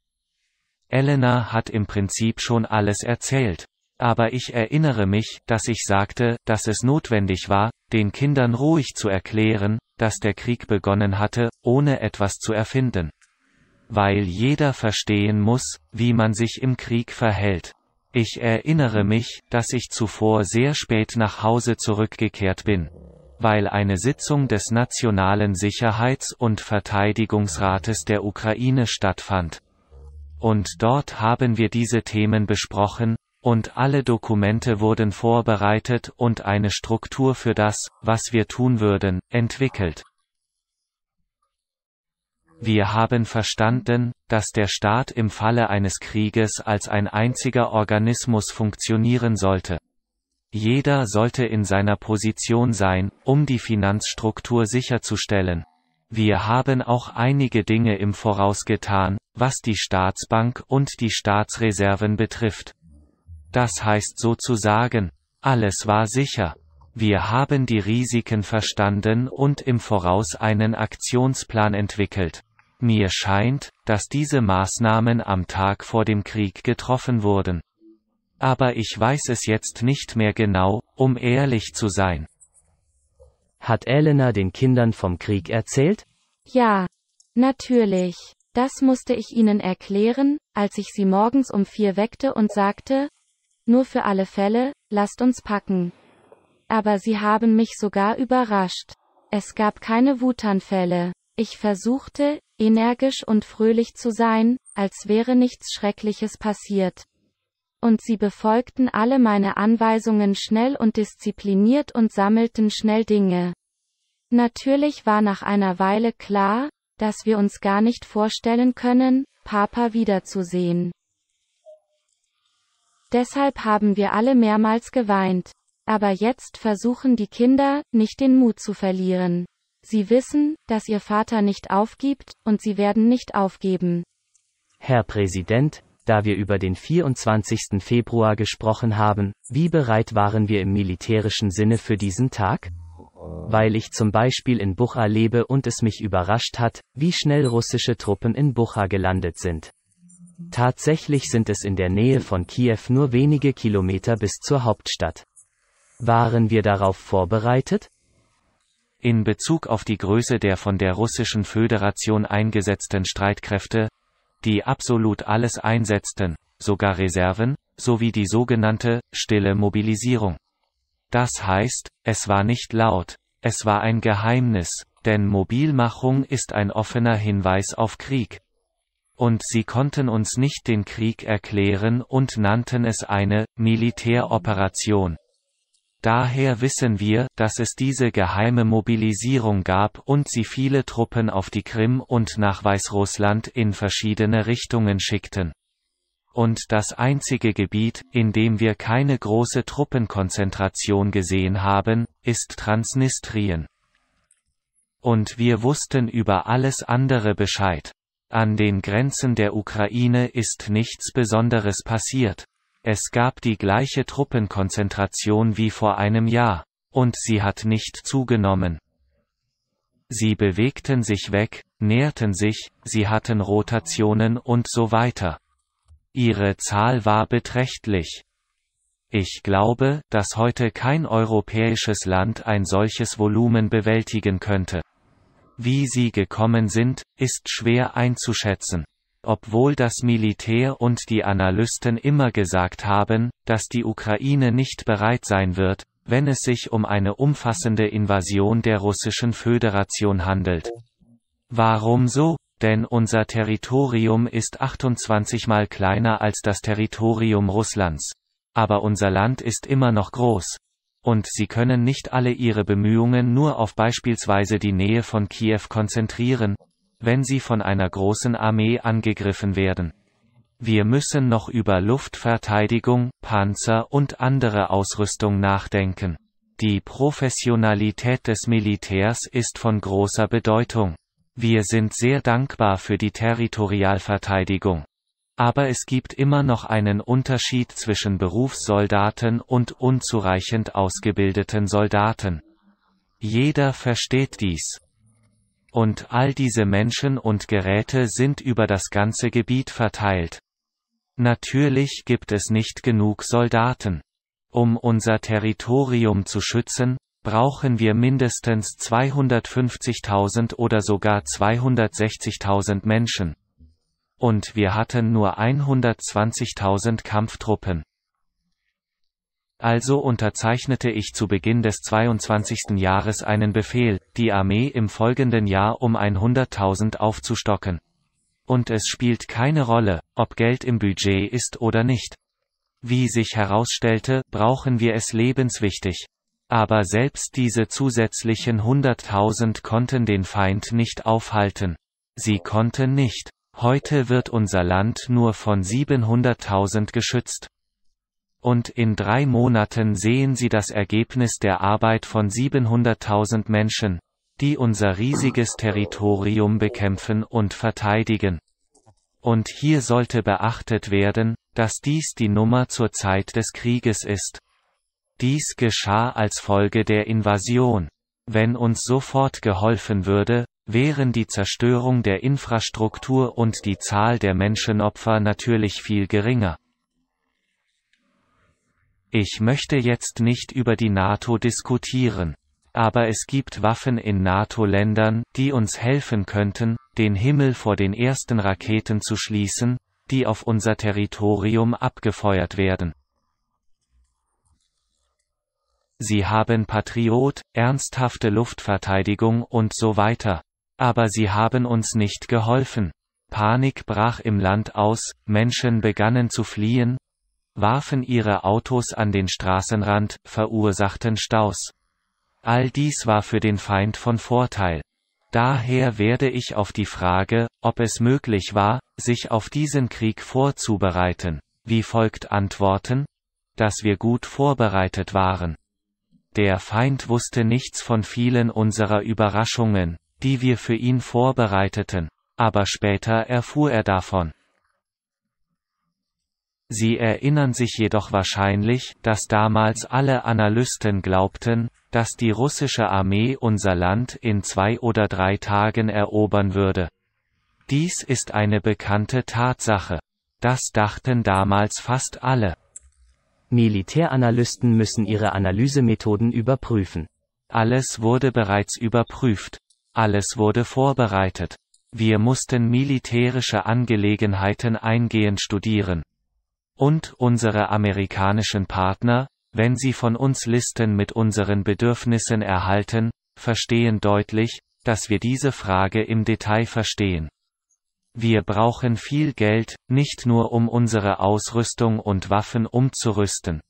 Elena hat im Prinzip schon alles erzählt aber ich erinnere mich, dass ich sagte, dass es notwendig war, den Kindern ruhig zu erklären, dass der Krieg begonnen hatte, ohne etwas zu erfinden. Weil jeder verstehen muss, wie man sich im Krieg verhält. Ich erinnere mich, dass ich zuvor sehr spät nach Hause zurückgekehrt bin. Weil eine Sitzung des Nationalen Sicherheits- und Verteidigungsrates der Ukraine stattfand. Und dort haben wir diese Themen besprochen, und alle Dokumente wurden vorbereitet und eine Struktur für das, was wir tun würden, entwickelt. Wir haben verstanden, dass der Staat im Falle eines Krieges als ein einziger Organismus funktionieren sollte. Jeder sollte in seiner Position sein, um die Finanzstruktur sicherzustellen. Wir haben auch einige Dinge im Voraus getan, was die Staatsbank und die Staatsreserven betrifft. Das heißt sozusagen, alles war sicher. Wir haben die Risiken verstanden und im Voraus einen Aktionsplan entwickelt. Mir scheint, dass diese Maßnahmen am Tag vor dem Krieg getroffen wurden. Aber ich weiß es jetzt nicht mehr genau, um ehrlich zu sein. Hat Elena den Kindern vom Krieg erzählt? Ja, natürlich. Das musste ich ihnen erklären, als ich sie morgens um vier weckte und sagte, nur für alle Fälle, lasst uns packen. Aber sie haben mich sogar überrascht. Es gab keine Wutanfälle. Ich versuchte, energisch und fröhlich zu sein, als wäre nichts Schreckliches passiert. Und sie befolgten alle meine Anweisungen schnell und diszipliniert und sammelten schnell Dinge. Natürlich war nach einer Weile klar, dass wir uns gar nicht vorstellen können, Papa wiederzusehen. Deshalb haben wir alle mehrmals geweint. Aber jetzt versuchen die Kinder, nicht den Mut zu verlieren. Sie wissen, dass ihr Vater nicht aufgibt, und sie werden nicht aufgeben. Herr Präsident, da wir über den 24. Februar gesprochen haben, wie bereit waren wir im militärischen Sinne für diesen Tag? Weil ich zum Beispiel in Bucha lebe und es mich überrascht hat, wie schnell russische Truppen in Bucha gelandet sind. Tatsächlich sind es in der Nähe von Kiew nur wenige Kilometer bis zur Hauptstadt. Waren wir darauf vorbereitet? In Bezug auf die Größe der von der russischen Föderation eingesetzten Streitkräfte, die absolut alles einsetzten, sogar Reserven, sowie die sogenannte stille Mobilisierung. Das heißt, es war nicht laut, es war ein Geheimnis, denn Mobilmachung ist ein offener Hinweis auf Krieg und sie konnten uns nicht den Krieg erklären und nannten es eine Militäroperation. Daher wissen wir, dass es diese geheime Mobilisierung gab und sie viele Truppen auf die Krim und nach Weißrussland in verschiedene Richtungen schickten. Und das einzige Gebiet, in dem wir keine große Truppenkonzentration gesehen haben, ist Transnistrien. Und wir wussten über alles andere Bescheid. An den Grenzen der Ukraine ist nichts Besonderes passiert. Es gab die gleiche Truppenkonzentration wie vor einem Jahr. Und sie hat nicht zugenommen. Sie bewegten sich weg, näherten sich, sie hatten Rotationen und so weiter. Ihre Zahl war beträchtlich. Ich glaube, dass heute kein europäisches Land ein solches Volumen bewältigen könnte. Wie sie gekommen sind, ist schwer einzuschätzen. Obwohl das Militär und die Analysten immer gesagt haben, dass die Ukraine nicht bereit sein wird, wenn es sich um eine umfassende Invasion der russischen Föderation handelt. Warum so? Denn unser Territorium ist 28 mal kleiner als das Territorium Russlands. Aber unser Land ist immer noch groß und sie können nicht alle ihre Bemühungen nur auf beispielsweise die Nähe von Kiew konzentrieren, wenn sie von einer großen Armee angegriffen werden. Wir müssen noch über Luftverteidigung, Panzer und andere Ausrüstung nachdenken. Die Professionalität des Militärs ist von großer Bedeutung. Wir sind sehr dankbar für die Territorialverteidigung. Aber es gibt immer noch einen Unterschied zwischen Berufssoldaten und unzureichend ausgebildeten Soldaten. Jeder versteht dies. Und all diese Menschen und Geräte sind über das ganze Gebiet verteilt. Natürlich gibt es nicht genug Soldaten. Um unser Territorium zu schützen, brauchen wir mindestens 250.000 oder sogar 260.000 Menschen. Und wir hatten nur 120.000 Kampftruppen. Also unterzeichnete ich zu Beginn des 22. Jahres einen Befehl, die Armee im folgenden Jahr um 100.000 aufzustocken. Und es spielt keine Rolle, ob Geld im Budget ist oder nicht. Wie sich herausstellte, brauchen wir es lebenswichtig. Aber selbst diese zusätzlichen 100.000 konnten den Feind nicht aufhalten. Sie konnten nicht Heute wird unser Land nur von 700.000 geschützt. Und in drei Monaten sehen Sie das Ergebnis der Arbeit von 700.000 Menschen, die unser riesiges Territorium bekämpfen und verteidigen. Und hier sollte beachtet werden, dass dies die Nummer zur Zeit des Krieges ist. Dies geschah als Folge der Invasion. Wenn uns sofort geholfen würde, wären die Zerstörung der Infrastruktur und die Zahl der Menschenopfer natürlich viel geringer. Ich möchte jetzt nicht über die NATO diskutieren. Aber es gibt Waffen in NATO-Ländern, die uns helfen könnten, den Himmel vor den ersten Raketen zu schließen, die auf unser Territorium abgefeuert werden. Sie haben Patriot, ernsthafte Luftverteidigung und so weiter. Aber sie haben uns nicht geholfen. Panik brach im Land aus, Menschen begannen zu fliehen, warfen ihre Autos an den Straßenrand, verursachten Staus. All dies war für den Feind von Vorteil. Daher werde ich auf die Frage, ob es möglich war, sich auf diesen Krieg vorzubereiten, wie folgt antworten, dass wir gut vorbereitet waren. Der Feind wusste nichts von vielen unserer Überraschungen, die wir für ihn vorbereiteten, aber später erfuhr er davon. Sie erinnern sich jedoch wahrscheinlich, dass damals alle Analysten glaubten, dass die russische Armee unser Land in zwei oder drei Tagen erobern würde. Dies ist eine bekannte Tatsache. Das dachten damals fast alle. Militäranalysten müssen ihre Analysemethoden überprüfen. Alles wurde bereits überprüft. Alles wurde vorbereitet. Wir mussten militärische Angelegenheiten eingehend studieren. Und unsere amerikanischen Partner, wenn sie von uns Listen mit unseren Bedürfnissen erhalten, verstehen deutlich, dass wir diese Frage im Detail verstehen. Wir brauchen viel Geld, nicht nur um unsere Ausrüstung und Waffen umzurüsten,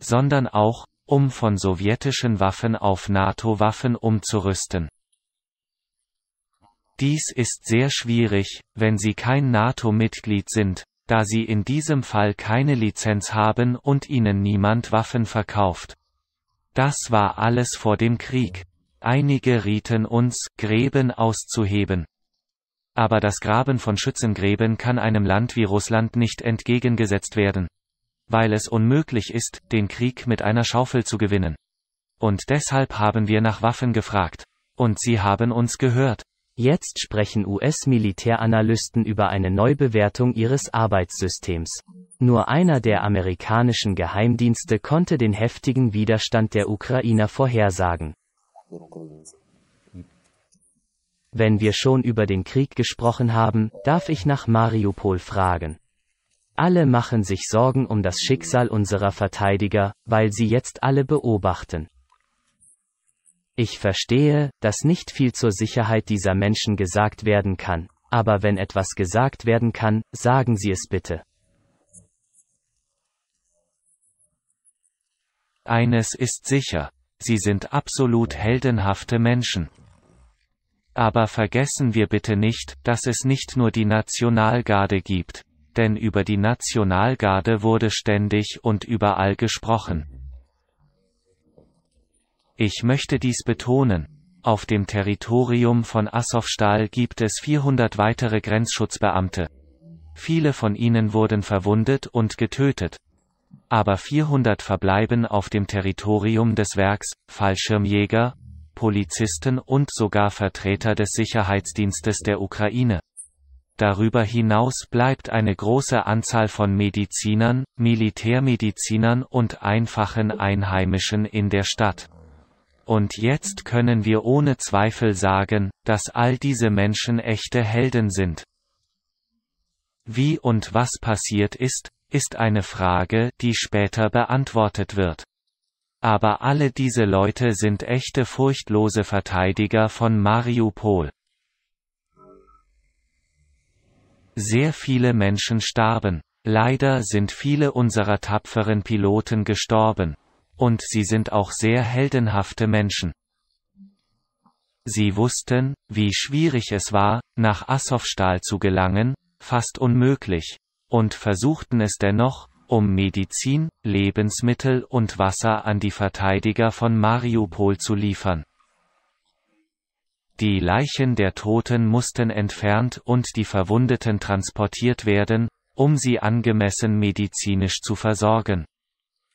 sondern auch, um von sowjetischen Waffen auf NATO-Waffen umzurüsten. Dies ist sehr schwierig, wenn Sie kein NATO-Mitglied sind, da Sie in diesem Fall keine Lizenz haben und Ihnen niemand Waffen verkauft. Das war alles vor dem Krieg. Einige rieten uns, Gräben auszuheben. Aber das Graben von Schützengräben kann einem Land wie Russland nicht entgegengesetzt werden. Weil es unmöglich ist, den Krieg mit einer Schaufel zu gewinnen. Und deshalb haben wir nach Waffen gefragt. Und sie haben uns gehört. Jetzt sprechen US-Militäranalysten über eine Neubewertung ihres Arbeitssystems. Nur einer der amerikanischen Geheimdienste konnte den heftigen Widerstand der Ukrainer vorhersagen. Wenn wir schon über den Krieg gesprochen haben, darf ich nach Mariupol fragen. Alle machen sich Sorgen um das Schicksal unserer Verteidiger, weil sie jetzt alle beobachten. Ich verstehe, dass nicht viel zur Sicherheit dieser Menschen gesagt werden kann, aber wenn etwas gesagt werden kann, sagen Sie es bitte. Eines ist sicher, sie sind absolut heldenhafte Menschen. Aber vergessen wir bitte nicht, dass es nicht nur die Nationalgarde gibt, denn über die Nationalgarde wurde ständig und überall gesprochen. Ich möchte dies betonen. Auf dem Territorium von Assowstal gibt es 400 weitere Grenzschutzbeamte. Viele von ihnen wurden verwundet und getötet. Aber 400 verbleiben auf dem Territorium des Werks, Fallschirmjäger, Polizisten und sogar Vertreter des Sicherheitsdienstes der Ukraine. Darüber hinaus bleibt eine große Anzahl von Medizinern, Militärmedizinern und einfachen Einheimischen in der Stadt. Und jetzt können wir ohne Zweifel sagen, dass all diese Menschen echte Helden sind. Wie und was passiert ist, ist eine Frage, die später beantwortet wird. Aber alle diese Leute sind echte furchtlose Verteidiger von Mariupol. Sehr viele Menschen starben. Leider sind viele unserer tapferen Piloten gestorben, und sie sind auch sehr heldenhafte Menschen. Sie wussten, wie schwierig es war, nach Assowstal zu gelangen, fast unmöglich, und versuchten es dennoch, um Medizin, Lebensmittel und Wasser an die Verteidiger von Mariupol zu liefern. Die Leichen der Toten mussten entfernt und die Verwundeten transportiert werden, um sie angemessen medizinisch zu versorgen.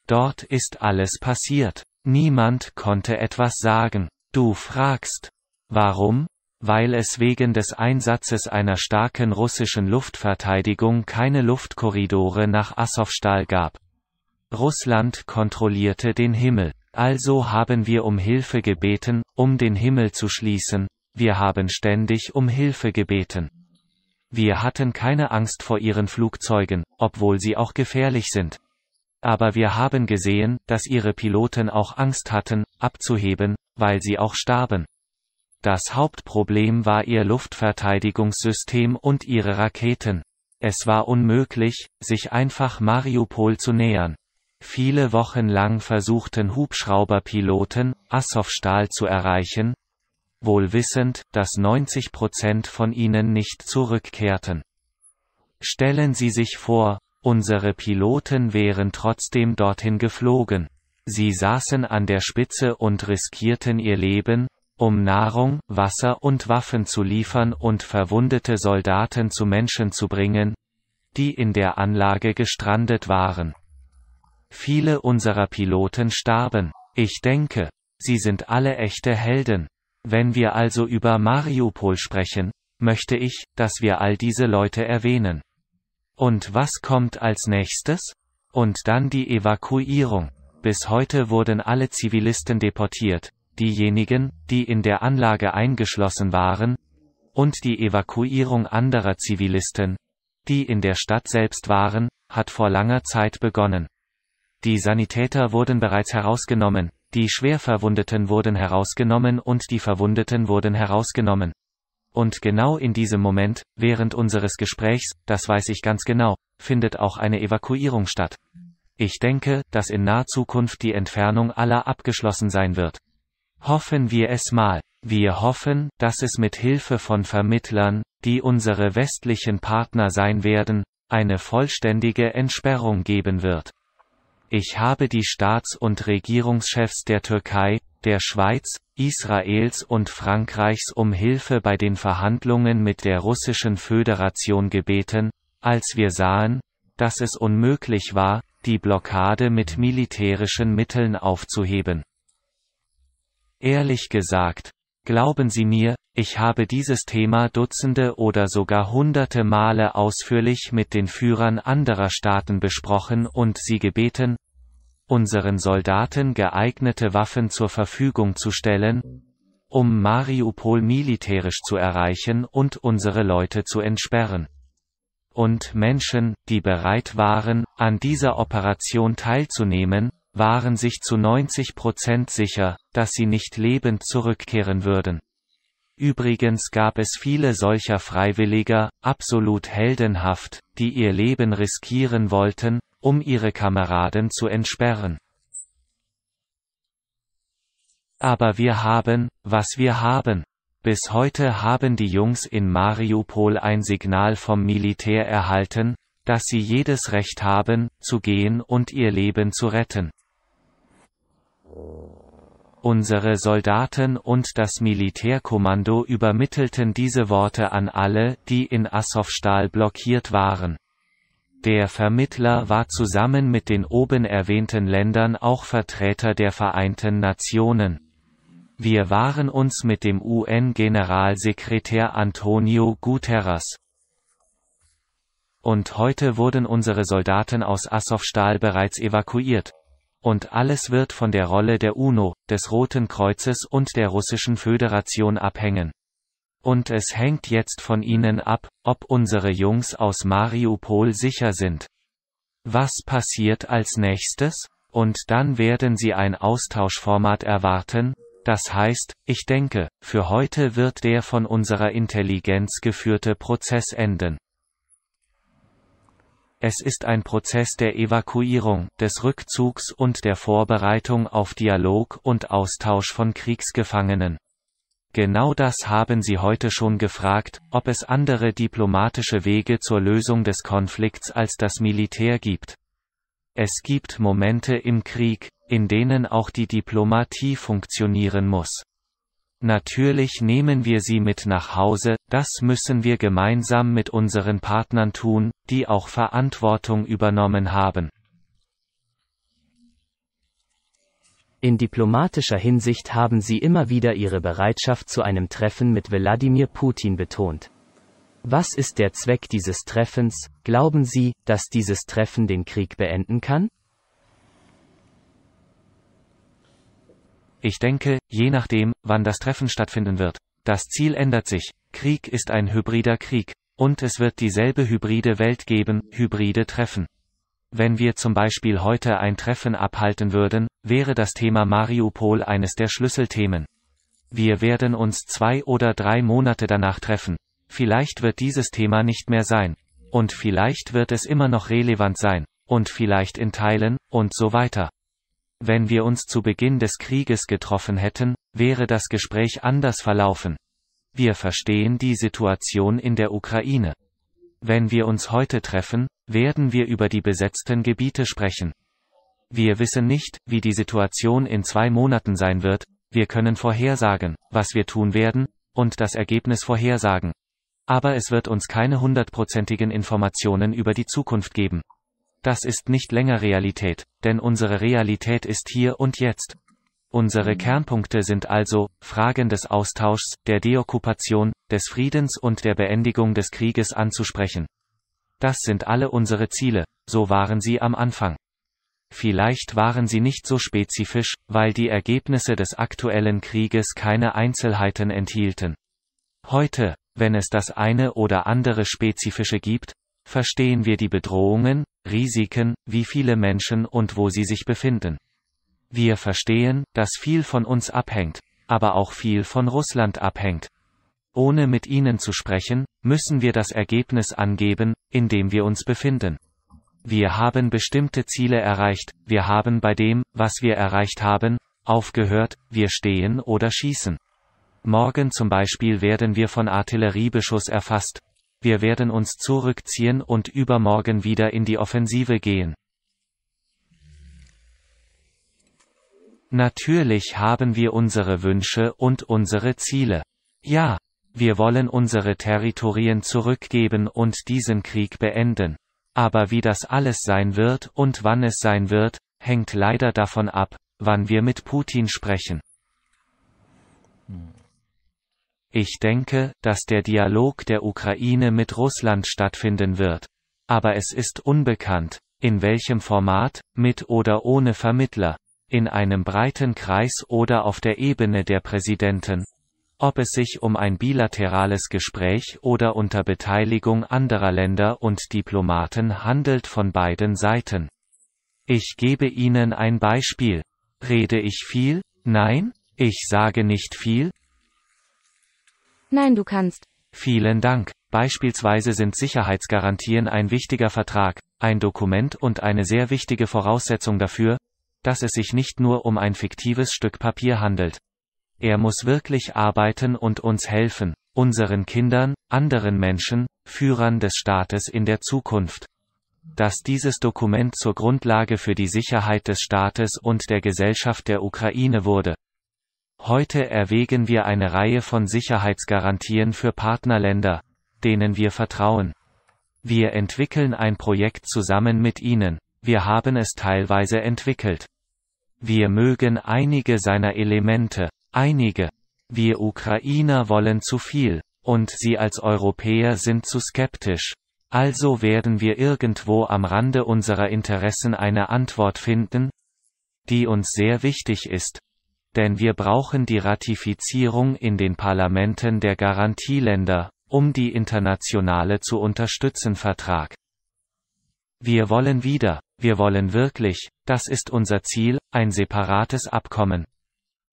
Dort ist alles passiert. Niemand konnte etwas sagen. Du fragst. Warum? Weil es wegen des Einsatzes einer starken russischen Luftverteidigung keine Luftkorridore nach Assowstal gab. Russland kontrollierte den Himmel. Also haben wir um Hilfe gebeten, um den Himmel zu schließen, wir haben ständig um Hilfe gebeten. Wir hatten keine Angst vor ihren Flugzeugen, obwohl sie auch gefährlich sind. Aber wir haben gesehen, dass ihre Piloten auch Angst hatten, abzuheben, weil sie auch starben. Das Hauptproblem war ihr Luftverteidigungssystem und ihre Raketen. Es war unmöglich, sich einfach Mariupol zu nähern. Viele Wochen lang versuchten Hubschrauberpiloten, Assowstal zu erreichen, wohl wissend, dass 90 Prozent von ihnen nicht zurückkehrten. Stellen Sie sich vor, Unsere Piloten wären trotzdem dorthin geflogen. Sie saßen an der Spitze und riskierten ihr Leben, um Nahrung, Wasser und Waffen zu liefern und verwundete Soldaten zu Menschen zu bringen, die in der Anlage gestrandet waren. Viele unserer Piloten starben. Ich denke, sie sind alle echte Helden. Wenn wir also über Mariupol sprechen, möchte ich, dass wir all diese Leute erwähnen. Und was kommt als nächstes? Und dann die Evakuierung. Bis heute wurden alle Zivilisten deportiert, diejenigen, die in der Anlage eingeschlossen waren, und die Evakuierung anderer Zivilisten, die in der Stadt selbst waren, hat vor langer Zeit begonnen. Die Sanitäter wurden bereits herausgenommen, die Schwerverwundeten wurden herausgenommen und die Verwundeten wurden herausgenommen. Und genau in diesem Moment, während unseres Gesprächs, das weiß ich ganz genau, findet auch eine Evakuierung statt. Ich denke, dass in naher Zukunft die Entfernung aller abgeschlossen sein wird. Hoffen wir es mal. Wir hoffen, dass es mit Hilfe von Vermittlern, die unsere westlichen Partner sein werden, eine vollständige Entsperrung geben wird. Ich habe die Staats- und Regierungschefs der Türkei, der Schweiz, Israels und Frankreichs um Hilfe bei den Verhandlungen mit der russischen Föderation gebeten, als wir sahen, dass es unmöglich war, die Blockade mit militärischen Mitteln aufzuheben. Ehrlich gesagt, glauben Sie mir, ich habe dieses Thema Dutzende oder sogar hunderte Male ausführlich mit den Führern anderer Staaten besprochen und sie gebeten, unseren Soldaten geeignete Waffen zur Verfügung zu stellen, um Mariupol militärisch zu erreichen und unsere Leute zu entsperren. Und Menschen, die bereit waren, an dieser Operation teilzunehmen, waren sich zu 90 Prozent sicher, dass sie nicht lebend zurückkehren würden. Übrigens gab es viele solcher Freiwilliger, absolut heldenhaft, die ihr Leben riskieren wollten, um ihre Kameraden zu entsperren. Aber wir haben, was wir haben. Bis heute haben die Jungs in Mariupol ein Signal vom Militär erhalten, dass sie jedes Recht haben, zu gehen und ihr Leben zu retten. Unsere Soldaten und das Militärkommando übermittelten diese Worte an alle, die in Assowstal blockiert waren. Der Vermittler war zusammen mit den oben erwähnten Ländern auch Vertreter der Vereinten Nationen. Wir waren uns mit dem UN-Generalsekretär Antonio Guterres und heute wurden unsere Soldaten aus Assowstal bereits evakuiert. Und alles wird von der Rolle der UNO, des Roten Kreuzes und der Russischen Föderation abhängen. Und es hängt jetzt von ihnen ab, ob unsere Jungs aus Mariupol sicher sind. Was passiert als nächstes? Und dann werden sie ein Austauschformat erwarten, das heißt, ich denke, für heute wird der von unserer Intelligenz geführte Prozess enden. Es ist ein Prozess der Evakuierung, des Rückzugs und der Vorbereitung auf Dialog und Austausch von Kriegsgefangenen. Genau das haben sie heute schon gefragt, ob es andere diplomatische Wege zur Lösung des Konflikts als das Militär gibt. Es gibt Momente im Krieg, in denen auch die Diplomatie funktionieren muss. Natürlich nehmen wir sie mit nach Hause, das müssen wir gemeinsam mit unseren Partnern tun, die auch Verantwortung übernommen haben. In diplomatischer Hinsicht haben sie immer wieder ihre Bereitschaft zu einem Treffen mit Wladimir Putin betont. Was ist der Zweck dieses Treffens? Glauben Sie, dass dieses Treffen den Krieg beenden kann? Ich denke, je nachdem, wann das Treffen stattfinden wird. Das Ziel ändert sich. Krieg ist ein hybrider Krieg. Und es wird dieselbe hybride Welt geben, hybride Treffen. Wenn wir zum Beispiel heute ein Treffen abhalten würden, wäre das Thema Mariupol eines der Schlüsselthemen. Wir werden uns zwei oder drei Monate danach treffen. Vielleicht wird dieses Thema nicht mehr sein. Und vielleicht wird es immer noch relevant sein. Und vielleicht in Teilen, und so weiter. Wenn wir uns zu Beginn des Krieges getroffen hätten, wäre das Gespräch anders verlaufen. Wir verstehen die Situation in der Ukraine. Wenn wir uns heute treffen, werden wir über die besetzten Gebiete sprechen. Wir wissen nicht, wie die Situation in zwei Monaten sein wird, wir können vorhersagen, was wir tun werden, und das Ergebnis vorhersagen. Aber es wird uns keine hundertprozentigen Informationen über die Zukunft geben. Das ist nicht länger Realität, denn unsere Realität ist hier und jetzt. Unsere Kernpunkte sind also Fragen des Austauschs, der Deokupation, des Friedens und der Beendigung des Krieges anzusprechen. Das sind alle unsere Ziele, so waren sie am Anfang. Vielleicht waren sie nicht so spezifisch, weil die Ergebnisse des aktuellen Krieges keine Einzelheiten enthielten. Heute, wenn es das eine oder andere spezifische gibt, verstehen wir die Bedrohungen, Risiken, wie viele Menschen und wo sie sich befinden. Wir verstehen, dass viel von uns abhängt, aber auch viel von Russland abhängt. Ohne mit ihnen zu sprechen, müssen wir das Ergebnis angeben, in dem wir uns befinden. Wir haben bestimmte Ziele erreicht, wir haben bei dem, was wir erreicht haben, aufgehört, wir stehen oder schießen. Morgen zum Beispiel werden wir von Artilleriebeschuss erfasst. Wir werden uns zurückziehen und übermorgen wieder in die Offensive gehen. Natürlich haben wir unsere Wünsche und unsere Ziele. Ja, wir wollen unsere Territorien zurückgeben und diesen Krieg beenden. Aber wie das alles sein wird und wann es sein wird, hängt leider davon ab, wann wir mit Putin sprechen. Ich denke, dass der Dialog der Ukraine mit Russland stattfinden wird. Aber es ist unbekannt, in welchem Format, mit oder ohne Vermittler in einem breiten Kreis oder auf der Ebene der Präsidenten, ob es sich um ein bilaterales Gespräch oder unter Beteiligung anderer Länder und Diplomaten handelt von beiden Seiten. Ich gebe Ihnen ein Beispiel. Rede ich viel? Nein, ich sage nicht viel? Nein, du kannst. Vielen Dank. Beispielsweise sind Sicherheitsgarantien ein wichtiger Vertrag, ein Dokument und eine sehr wichtige Voraussetzung dafür, dass es sich nicht nur um ein fiktives Stück Papier handelt. Er muss wirklich arbeiten und uns helfen, unseren Kindern, anderen Menschen, Führern des Staates in der Zukunft. Dass dieses Dokument zur Grundlage für die Sicherheit des Staates und der Gesellschaft der Ukraine wurde. Heute erwägen wir eine Reihe von Sicherheitsgarantien für Partnerländer, denen wir vertrauen. Wir entwickeln ein Projekt zusammen mit ihnen, wir haben es teilweise entwickelt. Wir mögen einige seiner Elemente, einige. Wir Ukrainer wollen zu viel, und sie als Europäer sind zu skeptisch. Also werden wir irgendwo am Rande unserer Interessen eine Antwort finden, die uns sehr wichtig ist. Denn wir brauchen die Ratifizierung in den Parlamenten der Garantieländer, um die internationale zu unterstützen Vertrag. Wir wollen wieder, wir wollen wirklich, das ist unser Ziel, ein separates Abkommen.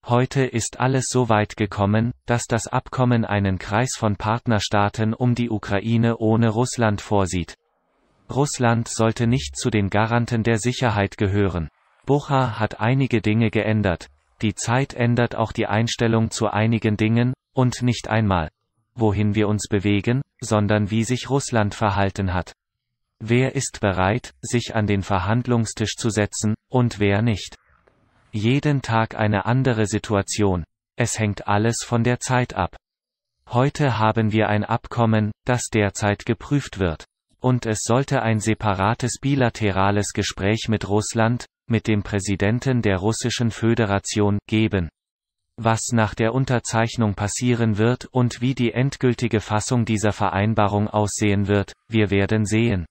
Heute ist alles so weit gekommen, dass das Abkommen einen Kreis von Partnerstaaten um die Ukraine ohne Russland vorsieht. Russland sollte nicht zu den Garanten der Sicherheit gehören. Bucha hat einige Dinge geändert. Die Zeit ändert auch die Einstellung zu einigen Dingen, und nicht einmal, wohin wir uns bewegen, sondern wie sich Russland verhalten hat. Wer ist bereit, sich an den Verhandlungstisch zu setzen, und wer nicht? Jeden Tag eine andere Situation. Es hängt alles von der Zeit ab. Heute haben wir ein Abkommen, das derzeit geprüft wird. Und es sollte ein separates bilaterales Gespräch mit Russland, mit dem Präsidenten der Russischen Föderation, geben. Was nach der Unterzeichnung passieren wird und wie die endgültige Fassung dieser Vereinbarung aussehen wird, wir werden sehen.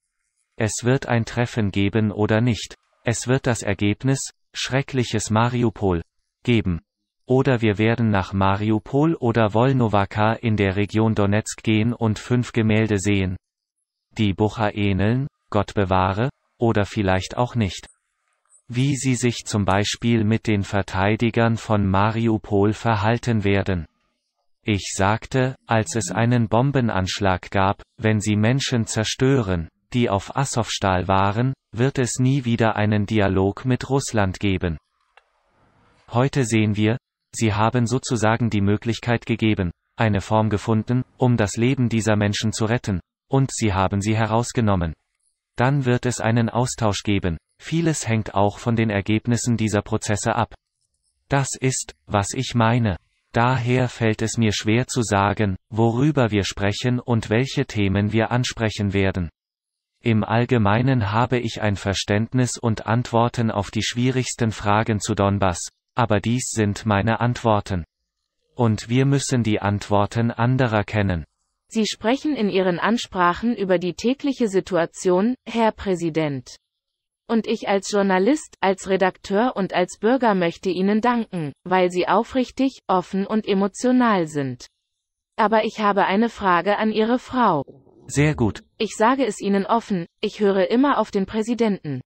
Es wird ein Treffen geben oder nicht. Es wird das Ergebnis, schreckliches Mariupol, geben. Oder wir werden nach Mariupol oder Wolnovaka in der Region Donetsk gehen und fünf Gemälde sehen. Die Bucher ähneln, Gott bewahre, oder vielleicht auch nicht. Wie sie sich zum Beispiel mit den Verteidigern von Mariupol verhalten werden. Ich sagte, als es einen Bombenanschlag gab, wenn sie Menschen zerstören, die auf Assowstahl waren, wird es nie wieder einen Dialog mit Russland geben. Heute sehen wir, sie haben sozusagen die Möglichkeit gegeben, eine Form gefunden, um das Leben dieser Menschen zu retten, und sie haben sie herausgenommen. Dann wird es einen Austausch geben, vieles hängt auch von den Ergebnissen dieser Prozesse ab. Das ist, was ich meine. Daher fällt es mir schwer zu sagen, worüber wir sprechen und welche Themen wir ansprechen werden. Im Allgemeinen habe ich ein Verständnis und Antworten auf die schwierigsten Fragen zu Donbass, aber dies sind meine Antworten. Und wir müssen die Antworten anderer kennen. Sie sprechen in Ihren Ansprachen über die tägliche Situation, Herr Präsident. Und ich als Journalist, als Redakteur und als Bürger möchte Ihnen danken, weil Sie aufrichtig, offen und emotional sind. Aber ich habe eine Frage an Ihre Frau. Sehr gut. Ich sage es Ihnen offen, ich höre immer auf den Präsidenten.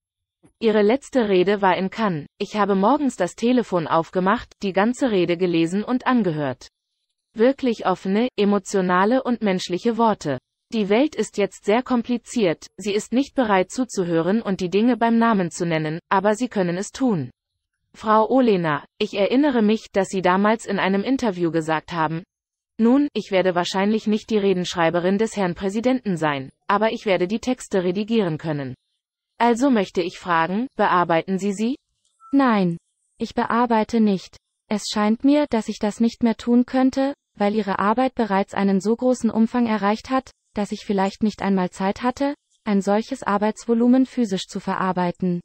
Ihre letzte Rede war in Cannes. Ich habe morgens das Telefon aufgemacht, die ganze Rede gelesen und angehört. Wirklich offene, emotionale und menschliche Worte. Die Welt ist jetzt sehr kompliziert, sie ist nicht bereit zuzuhören und die Dinge beim Namen zu nennen, aber sie können es tun. Frau Olena, ich erinnere mich, dass Sie damals in einem Interview gesagt haben, nun, ich werde wahrscheinlich nicht die Redenschreiberin des Herrn Präsidenten sein, aber ich werde die Texte redigieren können. Also möchte ich fragen, bearbeiten Sie sie? Nein. Ich bearbeite nicht. Es scheint mir, dass ich das nicht mehr tun könnte, weil Ihre Arbeit bereits einen so großen Umfang erreicht hat, dass ich vielleicht nicht einmal Zeit hatte, ein solches Arbeitsvolumen physisch zu verarbeiten.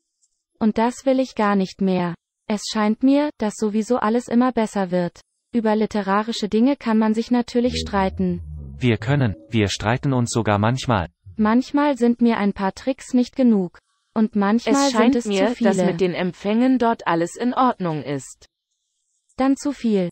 Und das will ich gar nicht mehr. Es scheint mir, dass sowieso alles immer besser wird. Über literarische Dinge kann man sich natürlich streiten. Wir können, wir streiten uns sogar manchmal. Manchmal sind mir ein paar Tricks nicht genug. Und manchmal es scheint sind es mir, zu viele. dass mit den Empfängen dort alles in Ordnung ist. Dann zu viel.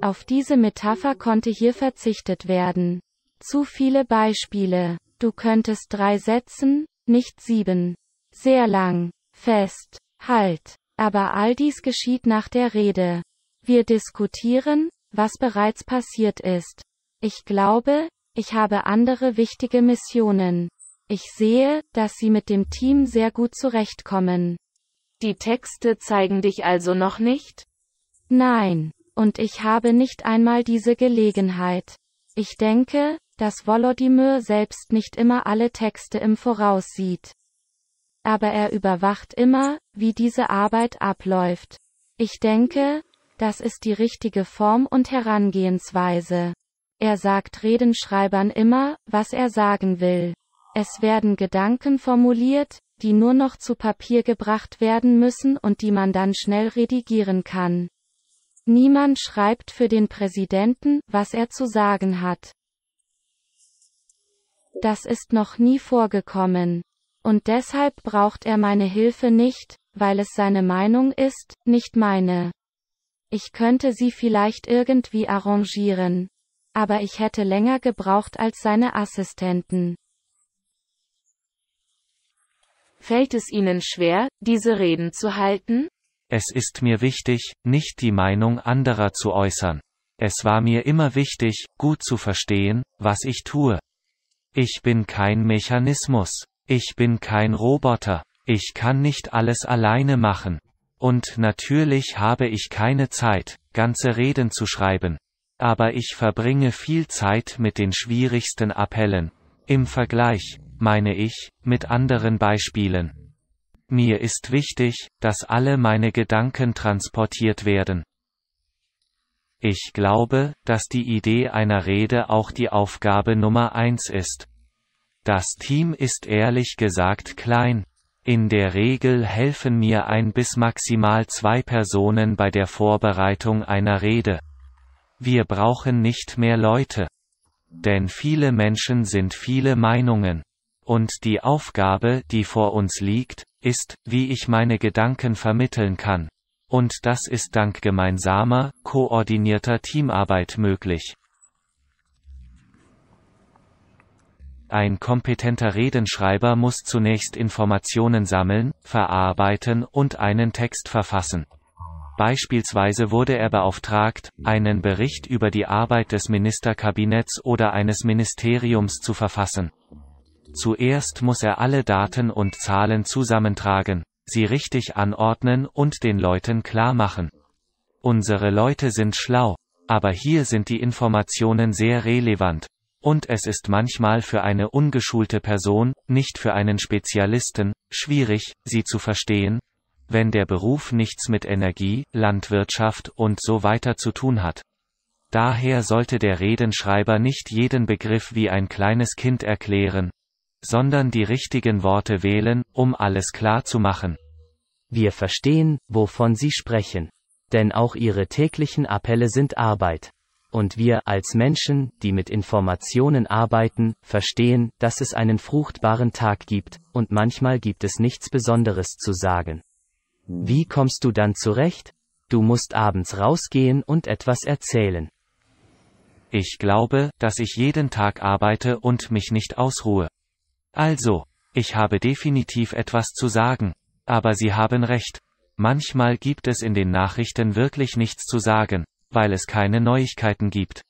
Auf diese Metapher konnte hier verzichtet werden. Zu viele Beispiele. Du könntest drei setzen, nicht sieben. Sehr lang, fest, halt. Aber all dies geschieht nach der Rede. Wir diskutieren, was bereits passiert ist. Ich glaube, ich habe andere wichtige Missionen. Ich sehe, dass Sie mit dem Team sehr gut zurechtkommen. Die Texte zeigen dich also noch nicht? Nein. Und ich habe nicht einmal diese Gelegenheit. Ich denke, dass Volodymyr selbst nicht immer alle Texte im Voraus sieht. Aber er überwacht immer, wie diese Arbeit abläuft. Ich denke, das ist die richtige Form und Herangehensweise. Er sagt Redenschreibern immer, was er sagen will. Es werden Gedanken formuliert, die nur noch zu Papier gebracht werden müssen und die man dann schnell redigieren kann. Niemand schreibt für den Präsidenten, was er zu sagen hat. Das ist noch nie vorgekommen. Und deshalb braucht er meine Hilfe nicht, weil es seine Meinung ist, nicht meine. Ich könnte sie vielleicht irgendwie arrangieren. Aber ich hätte länger gebraucht als seine Assistenten. Fällt es Ihnen schwer, diese Reden zu halten? Es ist mir wichtig, nicht die Meinung anderer zu äußern. Es war mir immer wichtig, gut zu verstehen, was ich tue. Ich bin kein Mechanismus. Ich bin kein Roboter. Ich kann nicht alles alleine machen. Und natürlich habe ich keine Zeit, ganze Reden zu schreiben. Aber ich verbringe viel Zeit mit den schwierigsten Appellen. Im Vergleich, meine ich, mit anderen Beispielen. Mir ist wichtig, dass alle meine Gedanken transportiert werden. Ich glaube, dass die Idee einer Rede auch die Aufgabe Nummer eins ist. Das Team ist ehrlich gesagt klein, in der Regel helfen mir ein bis maximal zwei Personen bei der Vorbereitung einer Rede. Wir brauchen nicht mehr Leute. Denn viele Menschen sind viele Meinungen. Und die Aufgabe, die vor uns liegt, ist, wie ich meine Gedanken vermitteln kann. Und das ist dank gemeinsamer, koordinierter Teamarbeit möglich. Ein kompetenter Redenschreiber muss zunächst Informationen sammeln, verarbeiten und einen Text verfassen. Beispielsweise wurde er beauftragt, einen Bericht über die Arbeit des Ministerkabinetts oder eines Ministeriums zu verfassen. Zuerst muss er alle Daten und Zahlen zusammentragen, sie richtig anordnen und den Leuten klar machen. Unsere Leute sind schlau, aber hier sind die Informationen sehr relevant, und es ist manchmal für eine ungeschulte Person, nicht für einen Spezialisten, schwierig, sie zu verstehen, wenn der Beruf nichts mit Energie, Landwirtschaft und so weiter zu tun hat. Daher sollte der Redenschreiber nicht jeden Begriff wie ein kleines Kind erklären, sondern die richtigen Worte wählen, um alles klar zu machen. Wir verstehen, wovon Sie sprechen. Denn auch Ihre täglichen Appelle sind Arbeit und wir als Menschen, die mit Informationen arbeiten, verstehen, dass es einen fruchtbaren Tag gibt, und manchmal gibt es nichts Besonderes zu sagen. Hm. Wie kommst du dann zurecht? Du musst abends rausgehen und etwas erzählen. Ich glaube, dass ich jeden Tag arbeite und mich nicht ausruhe. Also, ich habe definitiv etwas zu sagen. Aber Sie haben recht. Manchmal gibt es in den Nachrichten wirklich nichts zu sagen. Weil es keine Neuigkeiten gibt.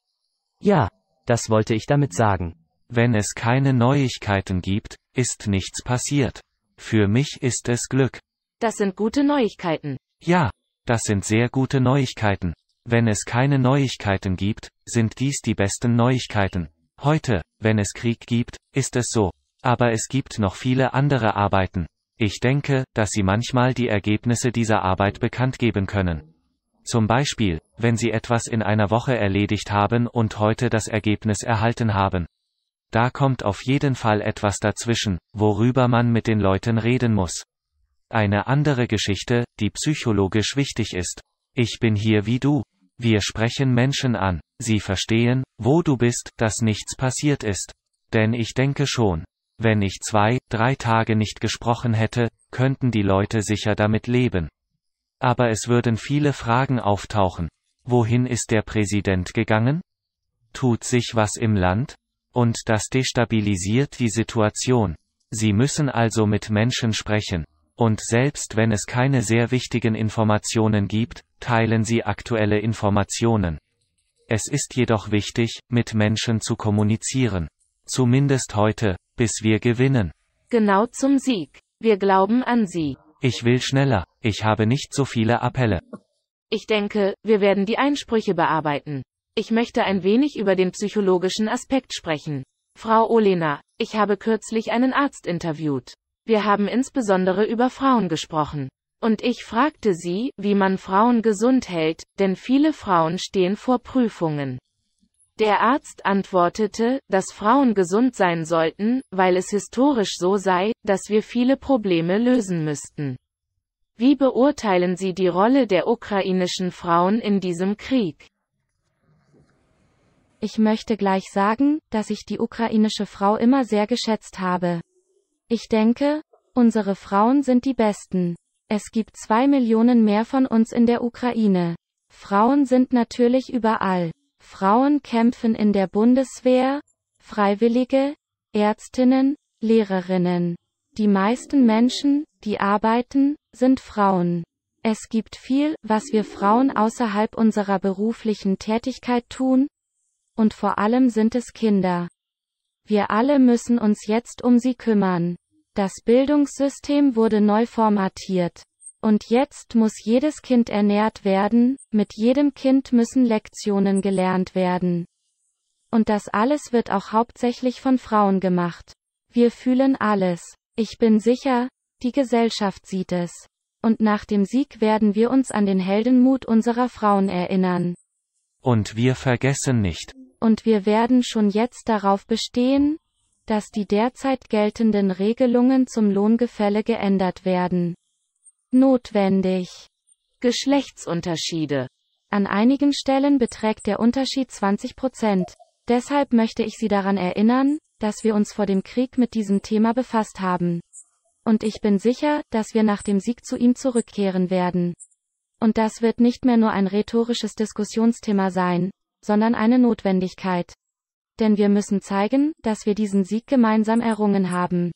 Ja, das wollte ich damit sagen. Wenn es keine Neuigkeiten gibt, ist nichts passiert. Für mich ist es Glück. Das sind gute Neuigkeiten. Ja, das sind sehr gute Neuigkeiten. Wenn es keine Neuigkeiten gibt, sind dies die besten Neuigkeiten. Heute, wenn es Krieg gibt, ist es so. Aber es gibt noch viele andere Arbeiten. Ich denke, dass Sie manchmal die Ergebnisse dieser Arbeit bekannt geben können. Zum Beispiel, wenn Sie etwas in einer Woche erledigt haben und heute das Ergebnis erhalten haben. Da kommt auf jeden Fall etwas dazwischen, worüber man mit den Leuten reden muss. Eine andere Geschichte, die psychologisch wichtig ist. Ich bin hier wie du. Wir sprechen Menschen an. Sie verstehen, wo du bist, dass nichts passiert ist. Denn ich denke schon. Wenn ich zwei, drei Tage nicht gesprochen hätte, könnten die Leute sicher damit leben. Aber es würden viele Fragen auftauchen. Wohin ist der Präsident gegangen? Tut sich was im Land? Und das destabilisiert die Situation. Sie müssen also mit Menschen sprechen. Und selbst wenn es keine sehr wichtigen Informationen gibt, teilen sie aktuelle Informationen. Es ist jedoch wichtig, mit Menschen zu kommunizieren. Zumindest heute, bis wir gewinnen. Genau zum Sieg. Wir glauben an Sie. Ich will schneller. Ich habe nicht so viele Appelle. Ich denke, wir werden die Einsprüche bearbeiten. Ich möchte ein wenig über den psychologischen Aspekt sprechen. Frau Olena, ich habe kürzlich einen Arzt interviewt. Wir haben insbesondere über Frauen gesprochen. Und ich fragte sie, wie man Frauen gesund hält, denn viele Frauen stehen vor Prüfungen. Der Arzt antwortete, dass Frauen gesund sein sollten, weil es historisch so sei, dass wir viele Probleme lösen müssten. Wie beurteilen Sie die Rolle der ukrainischen Frauen in diesem Krieg? Ich möchte gleich sagen, dass ich die ukrainische Frau immer sehr geschätzt habe. Ich denke, unsere Frauen sind die Besten. Es gibt zwei Millionen mehr von uns in der Ukraine. Frauen sind natürlich überall. Frauen kämpfen in der Bundeswehr, Freiwillige, Ärztinnen, Lehrerinnen. Die meisten Menschen, die arbeiten, sind Frauen. Es gibt viel, was wir Frauen außerhalb unserer beruflichen Tätigkeit tun, und vor allem sind es Kinder. Wir alle müssen uns jetzt um sie kümmern. Das Bildungssystem wurde neu formatiert. Und jetzt muss jedes Kind ernährt werden, mit jedem Kind müssen Lektionen gelernt werden. Und das alles wird auch hauptsächlich von Frauen gemacht. Wir fühlen alles. Ich bin sicher, die Gesellschaft sieht es. Und nach dem Sieg werden wir uns an den Heldenmut unserer Frauen erinnern. Und wir vergessen nicht. Und wir werden schon jetzt darauf bestehen, dass die derzeit geltenden Regelungen zum Lohngefälle geändert werden notwendig. Geschlechtsunterschiede. An einigen Stellen beträgt der Unterschied 20 Prozent. Deshalb möchte ich Sie daran erinnern, dass wir uns vor dem Krieg mit diesem Thema befasst haben. Und ich bin sicher, dass wir nach dem Sieg zu ihm zurückkehren werden. Und das wird nicht mehr nur ein rhetorisches Diskussionsthema sein, sondern eine Notwendigkeit. Denn wir müssen zeigen, dass wir diesen Sieg gemeinsam errungen haben.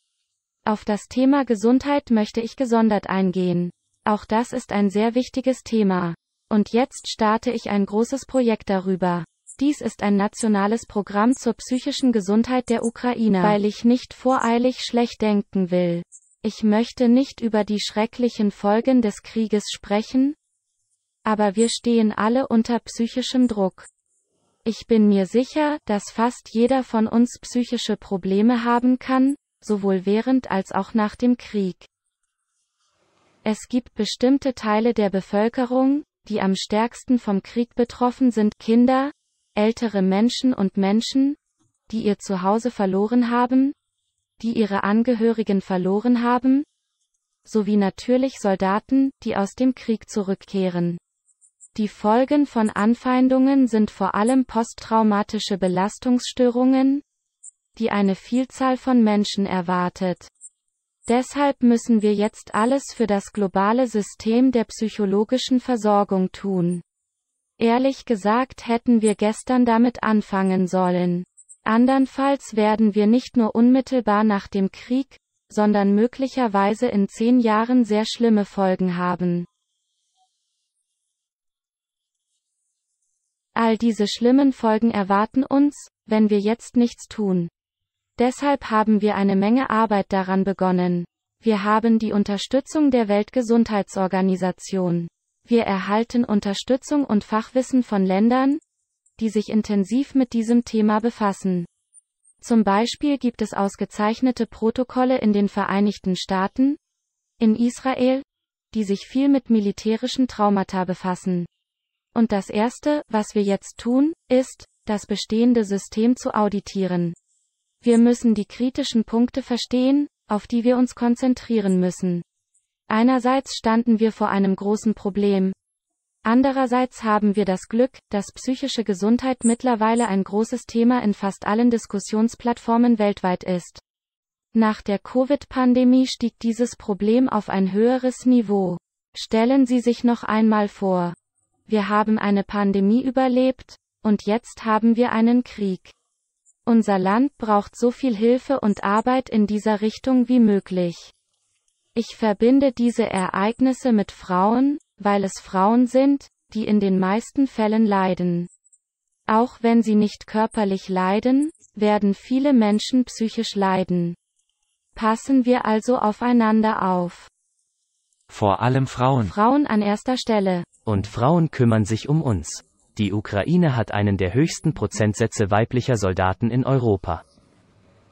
Auf das Thema Gesundheit möchte ich gesondert eingehen. Auch das ist ein sehr wichtiges Thema. Und jetzt starte ich ein großes Projekt darüber. Dies ist ein nationales Programm zur psychischen Gesundheit der Ukraine, weil ich nicht voreilig schlecht denken will. Ich möchte nicht über die schrecklichen Folgen des Krieges sprechen, aber wir stehen alle unter psychischem Druck. Ich bin mir sicher, dass fast jeder von uns psychische Probleme haben kann, sowohl während als auch nach dem Krieg. Es gibt bestimmte Teile der Bevölkerung, die am stärksten vom Krieg betroffen sind, Kinder, ältere Menschen und Menschen, die ihr Zuhause verloren haben, die ihre Angehörigen verloren haben, sowie natürlich Soldaten, die aus dem Krieg zurückkehren. Die Folgen von Anfeindungen sind vor allem posttraumatische Belastungsstörungen, die eine Vielzahl von Menschen erwartet. Deshalb müssen wir jetzt alles für das globale System der psychologischen Versorgung tun. Ehrlich gesagt hätten wir gestern damit anfangen sollen. Andernfalls werden wir nicht nur unmittelbar nach dem Krieg, sondern möglicherweise in zehn Jahren sehr schlimme Folgen haben. All diese schlimmen Folgen erwarten uns, wenn wir jetzt nichts tun. Deshalb haben wir eine Menge Arbeit daran begonnen. Wir haben die Unterstützung der Weltgesundheitsorganisation. Wir erhalten Unterstützung und Fachwissen von Ländern, die sich intensiv mit diesem Thema befassen. Zum Beispiel gibt es ausgezeichnete Protokolle in den Vereinigten Staaten, in Israel, die sich viel mit militärischen Traumata befassen. Und das Erste, was wir jetzt tun, ist, das bestehende System zu auditieren. Wir müssen die kritischen Punkte verstehen, auf die wir uns konzentrieren müssen. Einerseits standen wir vor einem großen Problem. Andererseits haben wir das Glück, dass psychische Gesundheit mittlerweile ein großes Thema in fast allen Diskussionsplattformen weltweit ist. Nach der Covid-Pandemie stieg dieses Problem auf ein höheres Niveau. Stellen Sie sich noch einmal vor. Wir haben eine Pandemie überlebt, und jetzt haben wir einen Krieg. Unser Land braucht so viel Hilfe und Arbeit in dieser Richtung wie möglich. Ich verbinde diese Ereignisse mit Frauen, weil es Frauen sind, die in den meisten Fällen leiden. Auch wenn sie nicht körperlich leiden, werden viele Menschen psychisch leiden. Passen wir also aufeinander auf. Vor allem Frauen. Frauen an erster Stelle. Und Frauen kümmern sich um uns. Die Ukraine hat einen der höchsten Prozentsätze weiblicher Soldaten in Europa.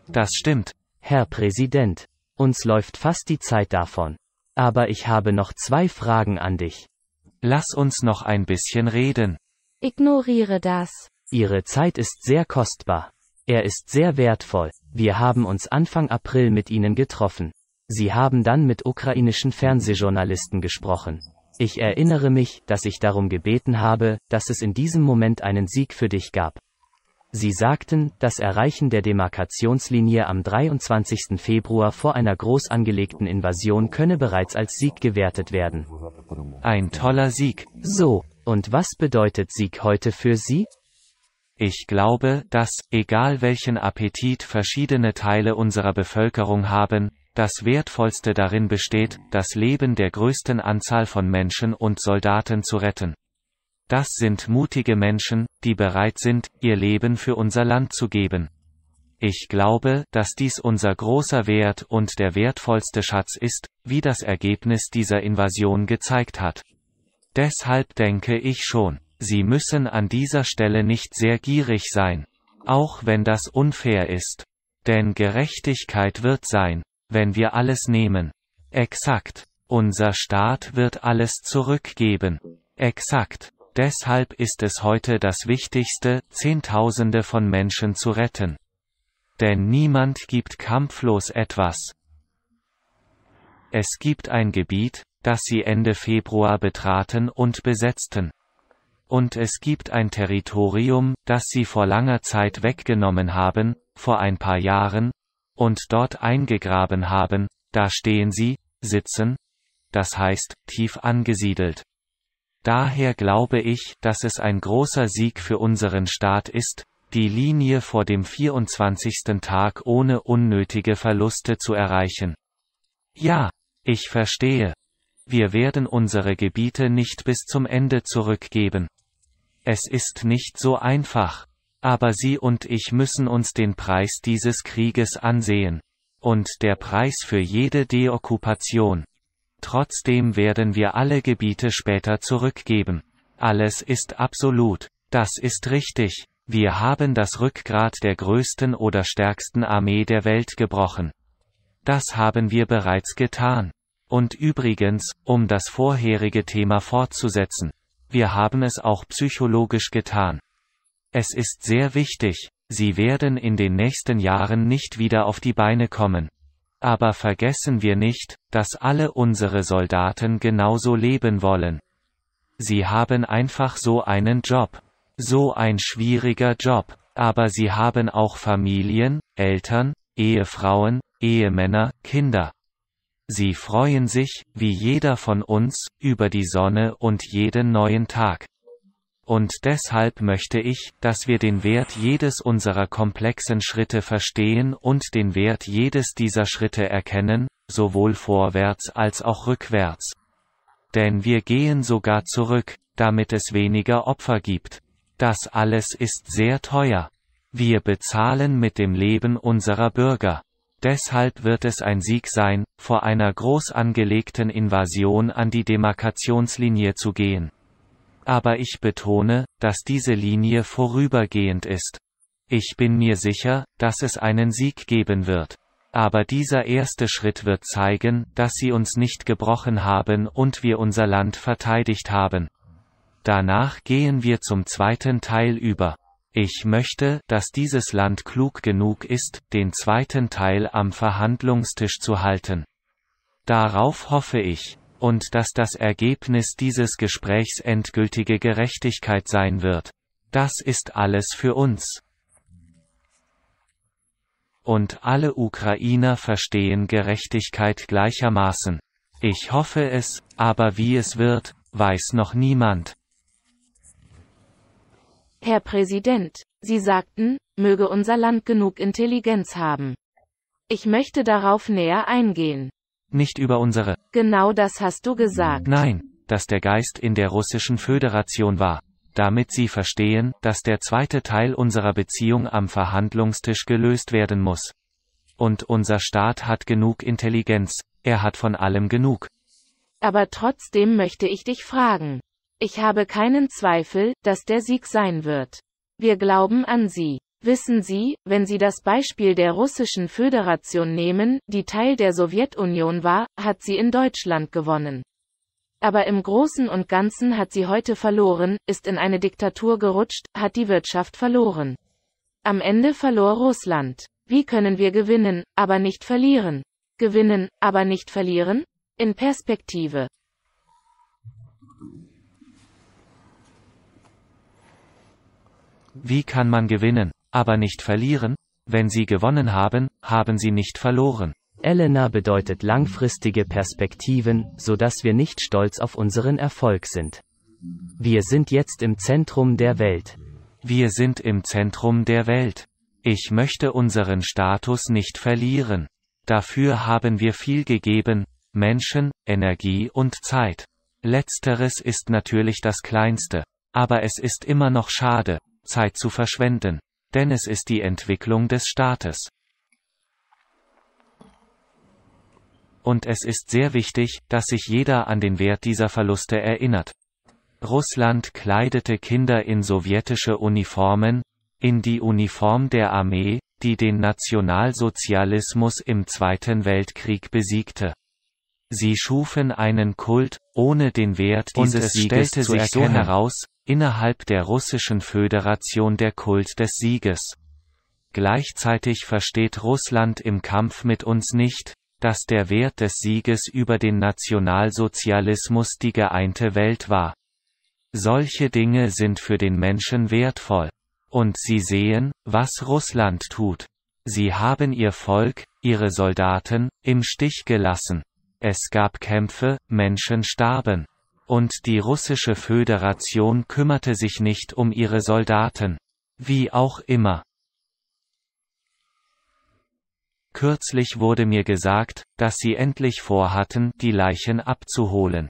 Das stimmt. Herr Präsident, uns läuft fast die Zeit davon. Aber ich habe noch zwei Fragen an dich. Lass uns noch ein bisschen reden. Ignoriere das. Ihre Zeit ist sehr kostbar. Er ist sehr wertvoll. Wir haben uns Anfang April mit Ihnen getroffen. Sie haben dann mit ukrainischen Fernsehjournalisten gesprochen. Ich erinnere mich, dass ich darum gebeten habe, dass es in diesem Moment einen Sieg für dich gab. Sie sagten, das Erreichen der Demarkationslinie am 23. Februar vor einer groß angelegten Invasion könne bereits als Sieg gewertet werden. Ein toller Sieg. So, und was bedeutet Sieg heute für Sie? Ich glaube, dass, egal welchen Appetit verschiedene Teile unserer Bevölkerung haben, das Wertvollste darin besteht, das Leben der größten Anzahl von Menschen und Soldaten zu retten. Das sind mutige Menschen, die bereit sind, ihr Leben für unser Land zu geben. Ich glaube, dass dies unser großer Wert und der wertvollste Schatz ist, wie das Ergebnis dieser Invasion gezeigt hat. Deshalb denke ich schon, Sie müssen an dieser Stelle nicht sehr gierig sein. Auch wenn das unfair ist. Denn Gerechtigkeit wird sein, wenn wir alles nehmen. Exakt. Unser Staat wird alles zurückgeben. Exakt. Deshalb ist es heute das Wichtigste, Zehntausende von Menschen zu retten. Denn niemand gibt kampflos etwas. Es gibt ein Gebiet, das sie Ende Februar betraten und besetzten. Und es gibt ein Territorium, das sie vor langer Zeit weggenommen haben, vor ein paar Jahren, und dort eingegraben haben, da stehen sie, sitzen, das heißt, tief angesiedelt. Daher glaube ich, dass es ein großer Sieg für unseren Staat ist, die Linie vor dem 24. Tag ohne unnötige Verluste zu erreichen. Ja, ich verstehe. Wir werden unsere Gebiete nicht bis zum Ende zurückgeben. Es ist nicht so einfach. Aber Sie und ich müssen uns den Preis dieses Krieges ansehen. Und der Preis für jede Deokkupation. Trotzdem werden wir alle Gebiete später zurückgeben. Alles ist absolut. Das ist richtig. Wir haben das Rückgrat der größten oder stärksten Armee der Welt gebrochen. Das haben wir bereits getan. Und übrigens, um das vorherige Thema fortzusetzen, wir haben es auch psychologisch getan. Es ist sehr wichtig, sie werden in den nächsten Jahren nicht wieder auf die Beine kommen. Aber vergessen wir nicht, dass alle unsere Soldaten genauso leben wollen. Sie haben einfach so einen Job. So ein schwieriger Job. Aber sie haben auch Familien, Eltern, Ehefrauen, Ehemänner, Kinder. Sie freuen sich, wie jeder von uns, über die Sonne und jeden neuen Tag. Und deshalb möchte ich, dass wir den Wert jedes unserer komplexen Schritte verstehen und den Wert jedes dieser Schritte erkennen, sowohl vorwärts als auch rückwärts. Denn wir gehen sogar zurück, damit es weniger Opfer gibt. Das alles ist sehr teuer. Wir bezahlen mit dem Leben unserer Bürger. Deshalb wird es ein Sieg sein, vor einer groß angelegten Invasion an die Demarkationslinie zu gehen. Aber ich betone, dass diese Linie vorübergehend ist. Ich bin mir sicher, dass es einen Sieg geben wird. Aber dieser erste Schritt wird zeigen, dass sie uns nicht gebrochen haben und wir unser Land verteidigt haben. Danach gehen wir zum zweiten Teil über. Ich möchte, dass dieses Land klug genug ist, den zweiten Teil am Verhandlungstisch zu halten. Darauf hoffe ich und dass das Ergebnis dieses Gesprächs endgültige Gerechtigkeit sein wird. Das ist alles für uns. Und alle Ukrainer verstehen Gerechtigkeit gleichermaßen. Ich hoffe es, aber wie es wird, weiß noch niemand. Herr Präsident, Sie sagten, möge unser Land genug Intelligenz haben. Ich möchte darauf näher eingehen nicht über unsere. Genau das hast du gesagt. Nein, dass der Geist in der russischen Föderation war, damit sie verstehen, dass der zweite Teil unserer Beziehung am Verhandlungstisch gelöst werden muss. Und unser Staat hat genug Intelligenz, er hat von allem genug. Aber trotzdem möchte ich dich fragen. Ich habe keinen Zweifel, dass der Sieg sein wird. Wir glauben an sie. Wissen Sie, wenn Sie das Beispiel der russischen Föderation nehmen, die Teil der Sowjetunion war, hat sie in Deutschland gewonnen. Aber im Großen und Ganzen hat sie heute verloren, ist in eine Diktatur gerutscht, hat die Wirtschaft verloren. Am Ende verlor Russland. Wie können wir gewinnen, aber nicht verlieren? Gewinnen, aber nicht verlieren? In Perspektive. Wie kann man gewinnen? aber nicht verlieren, wenn sie gewonnen haben, haben sie nicht verloren. Elena bedeutet langfristige Perspektiven, so dass wir nicht stolz auf unseren Erfolg sind. Wir sind jetzt im Zentrum der Welt. Wir sind im Zentrum der Welt. Ich möchte unseren Status nicht verlieren. Dafür haben wir viel gegeben, Menschen, Energie und Zeit. Letzteres ist natürlich das Kleinste, aber es ist immer noch schade, Zeit zu verschwenden denn es ist die Entwicklung des Staates. Und es ist sehr wichtig, dass sich jeder an den Wert dieser Verluste erinnert. Russland kleidete Kinder in sowjetische Uniformen, in die Uniform der Armee, die den Nationalsozialismus im Zweiten Weltkrieg besiegte. Sie schufen einen Kult, ohne den Wert dieses Sieges zu erkennen. Und es stellte sich so heraus, innerhalb der Russischen Föderation der Kult des Sieges. Gleichzeitig versteht Russland im Kampf mit uns nicht, dass der Wert des Sieges über den Nationalsozialismus die geeinte Welt war. Solche Dinge sind für den Menschen wertvoll. Und sie sehen, was Russland tut. Sie haben ihr Volk, ihre Soldaten, im Stich gelassen. Es gab Kämpfe, Menschen starben. Und die russische Föderation kümmerte sich nicht um ihre Soldaten. Wie auch immer. Kürzlich wurde mir gesagt, dass sie endlich vorhatten, die Leichen abzuholen.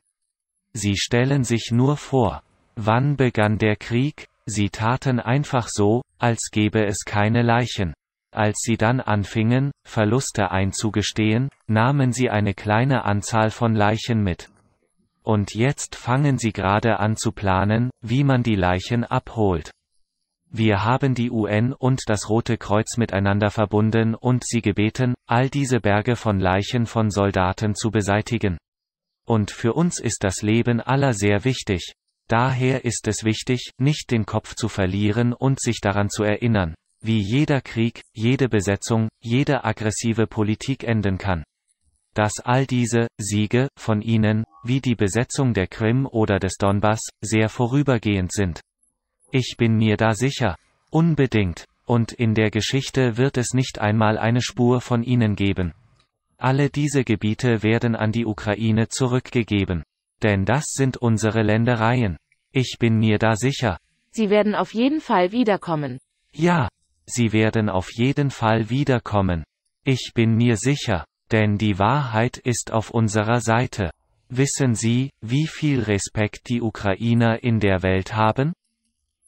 Sie stellen sich nur vor. Wann begann der Krieg? Sie taten einfach so, als gäbe es keine Leichen. Als sie dann anfingen, Verluste einzugestehen, nahmen sie eine kleine Anzahl von Leichen mit. Und jetzt fangen sie gerade an zu planen, wie man die Leichen abholt. Wir haben die UN und das Rote Kreuz miteinander verbunden und sie gebeten, all diese Berge von Leichen von Soldaten zu beseitigen. Und für uns ist das Leben aller sehr wichtig. Daher ist es wichtig, nicht den Kopf zu verlieren und sich daran zu erinnern, wie jeder Krieg, jede Besetzung, jede aggressive Politik enden kann dass all diese Siege von ihnen, wie die Besetzung der Krim oder des Donbass, sehr vorübergehend sind. Ich bin mir da sicher. Unbedingt. Und in der Geschichte wird es nicht einmal eine Spur von ihnen geben. Alle diese Gebiete werden an die Ukraine zurückgegeben. Denn das sind unsere Ländereien. Ich bin mir da sicher. Sie werden auf jeden Fall wiederkommen. Ja, sie werden auf jeden Fall wiederkommen. Ich bin mir sicher denn die Wahrheit ist auf unserer Seite. Wissen Sie, wie viel Respekt die Ukrainer in der Welt haben?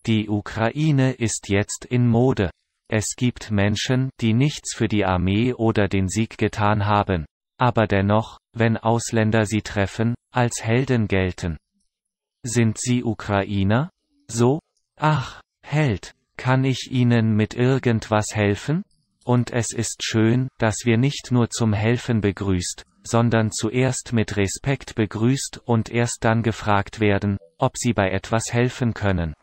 Die Ukraine ist jetzt in Mode. Es gibt Menschen, die nichts für die Armee oder den Sieg getan haben. Aber dennoch, wenn Ausländer sie treffen, als Helden gelten. Sind sie Ukrainer? So? Ach, Held, kann ich Ihnen mit irgendwas helfen? Und es ist schön, dass wir nicht nur zum Helfen begrüßt, sondern zuerst mit Respekt begrüßt und erst dann gefragt werden, ob sie bei etwas helfen können.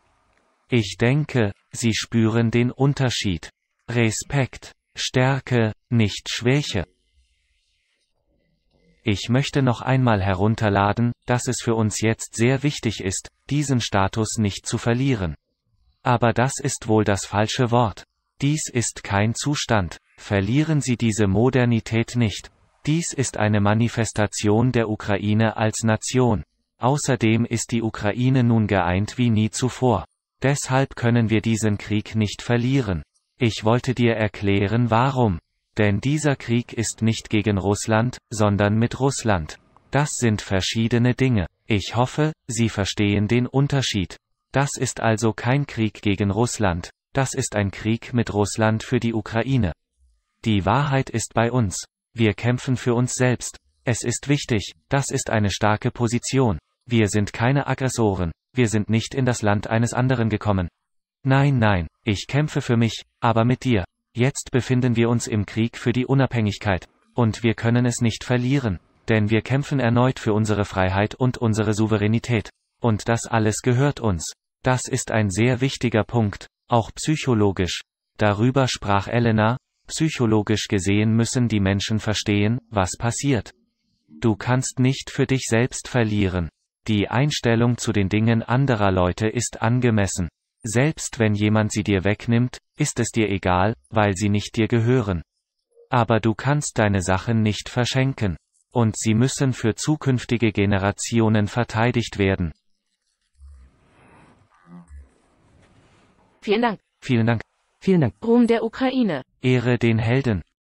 Ich denke, sie spüren den Unterschied. Respekt, Stärke, nicht Schwäche. Ich möchte noch einmal herunterladen, dass es für uns jetzt sehr wichtig ist, diesen Status nicht zu verlieren. Aber das ist wohl das falsche Wort. Dies ist kein Zustand. Verlieren Sie diese Modernität nicht. Dies ist eine Manifestation der Ukraine als Nation. Außerdem ist die Ukraine nun geeint wie nie zuvor. Deshalb können wir diesen Krieg nicht verlieren. Ich wollte dir erklären warum. Denn dieser Krieg ist nicht gegen Russland, sondern mit Russland. Das sind verschiedene Dinge. Ich hoffe, Sie verstehen den Unterschied. Das ist also kein Krieg gegen Russland, das ist ein Krieg mit Russland für die Ukraine. Die Wahrheit ist bei uns. Wir kämpfen für uns selbst. Es ist wichtig, das ist eine starke Position. Wir sind keine Aggressoren, wir sind nicht in das Land eines anderen gekommen. Nein, nein, ich kämpfe für mich, aber mit dir. Jetzt befinden wir uns im Krieg für die Unabhängigkeit, und wir können es nicht verlieren, denn wir kämpfen erneut für unsere Freiheit und unsere Souveränität. Und das alles gehört uns. Das ist ein sehr wichtiger Punkt. Auch psychologisch. Darüber sprach Elena, psychologisch gesehen müssen die Menschen verstehen, was passiert. Du kannst nicht für dich selbst verlieren. Die Einstellung zu den Dingen anderer Leute ist angemessen. Selbst wenn jemand sie dir wegnimmt, ist es dir egal, weil sie nicht dir gehören. Aber du kannst deine Sachen nicht verschenken. Und sie müssen für zukünftige Generationen verteidigt werden. Vielen Dank. Vielen Dank. Vielen Dank. Ruhm der Ukraine. Ehre den Helden.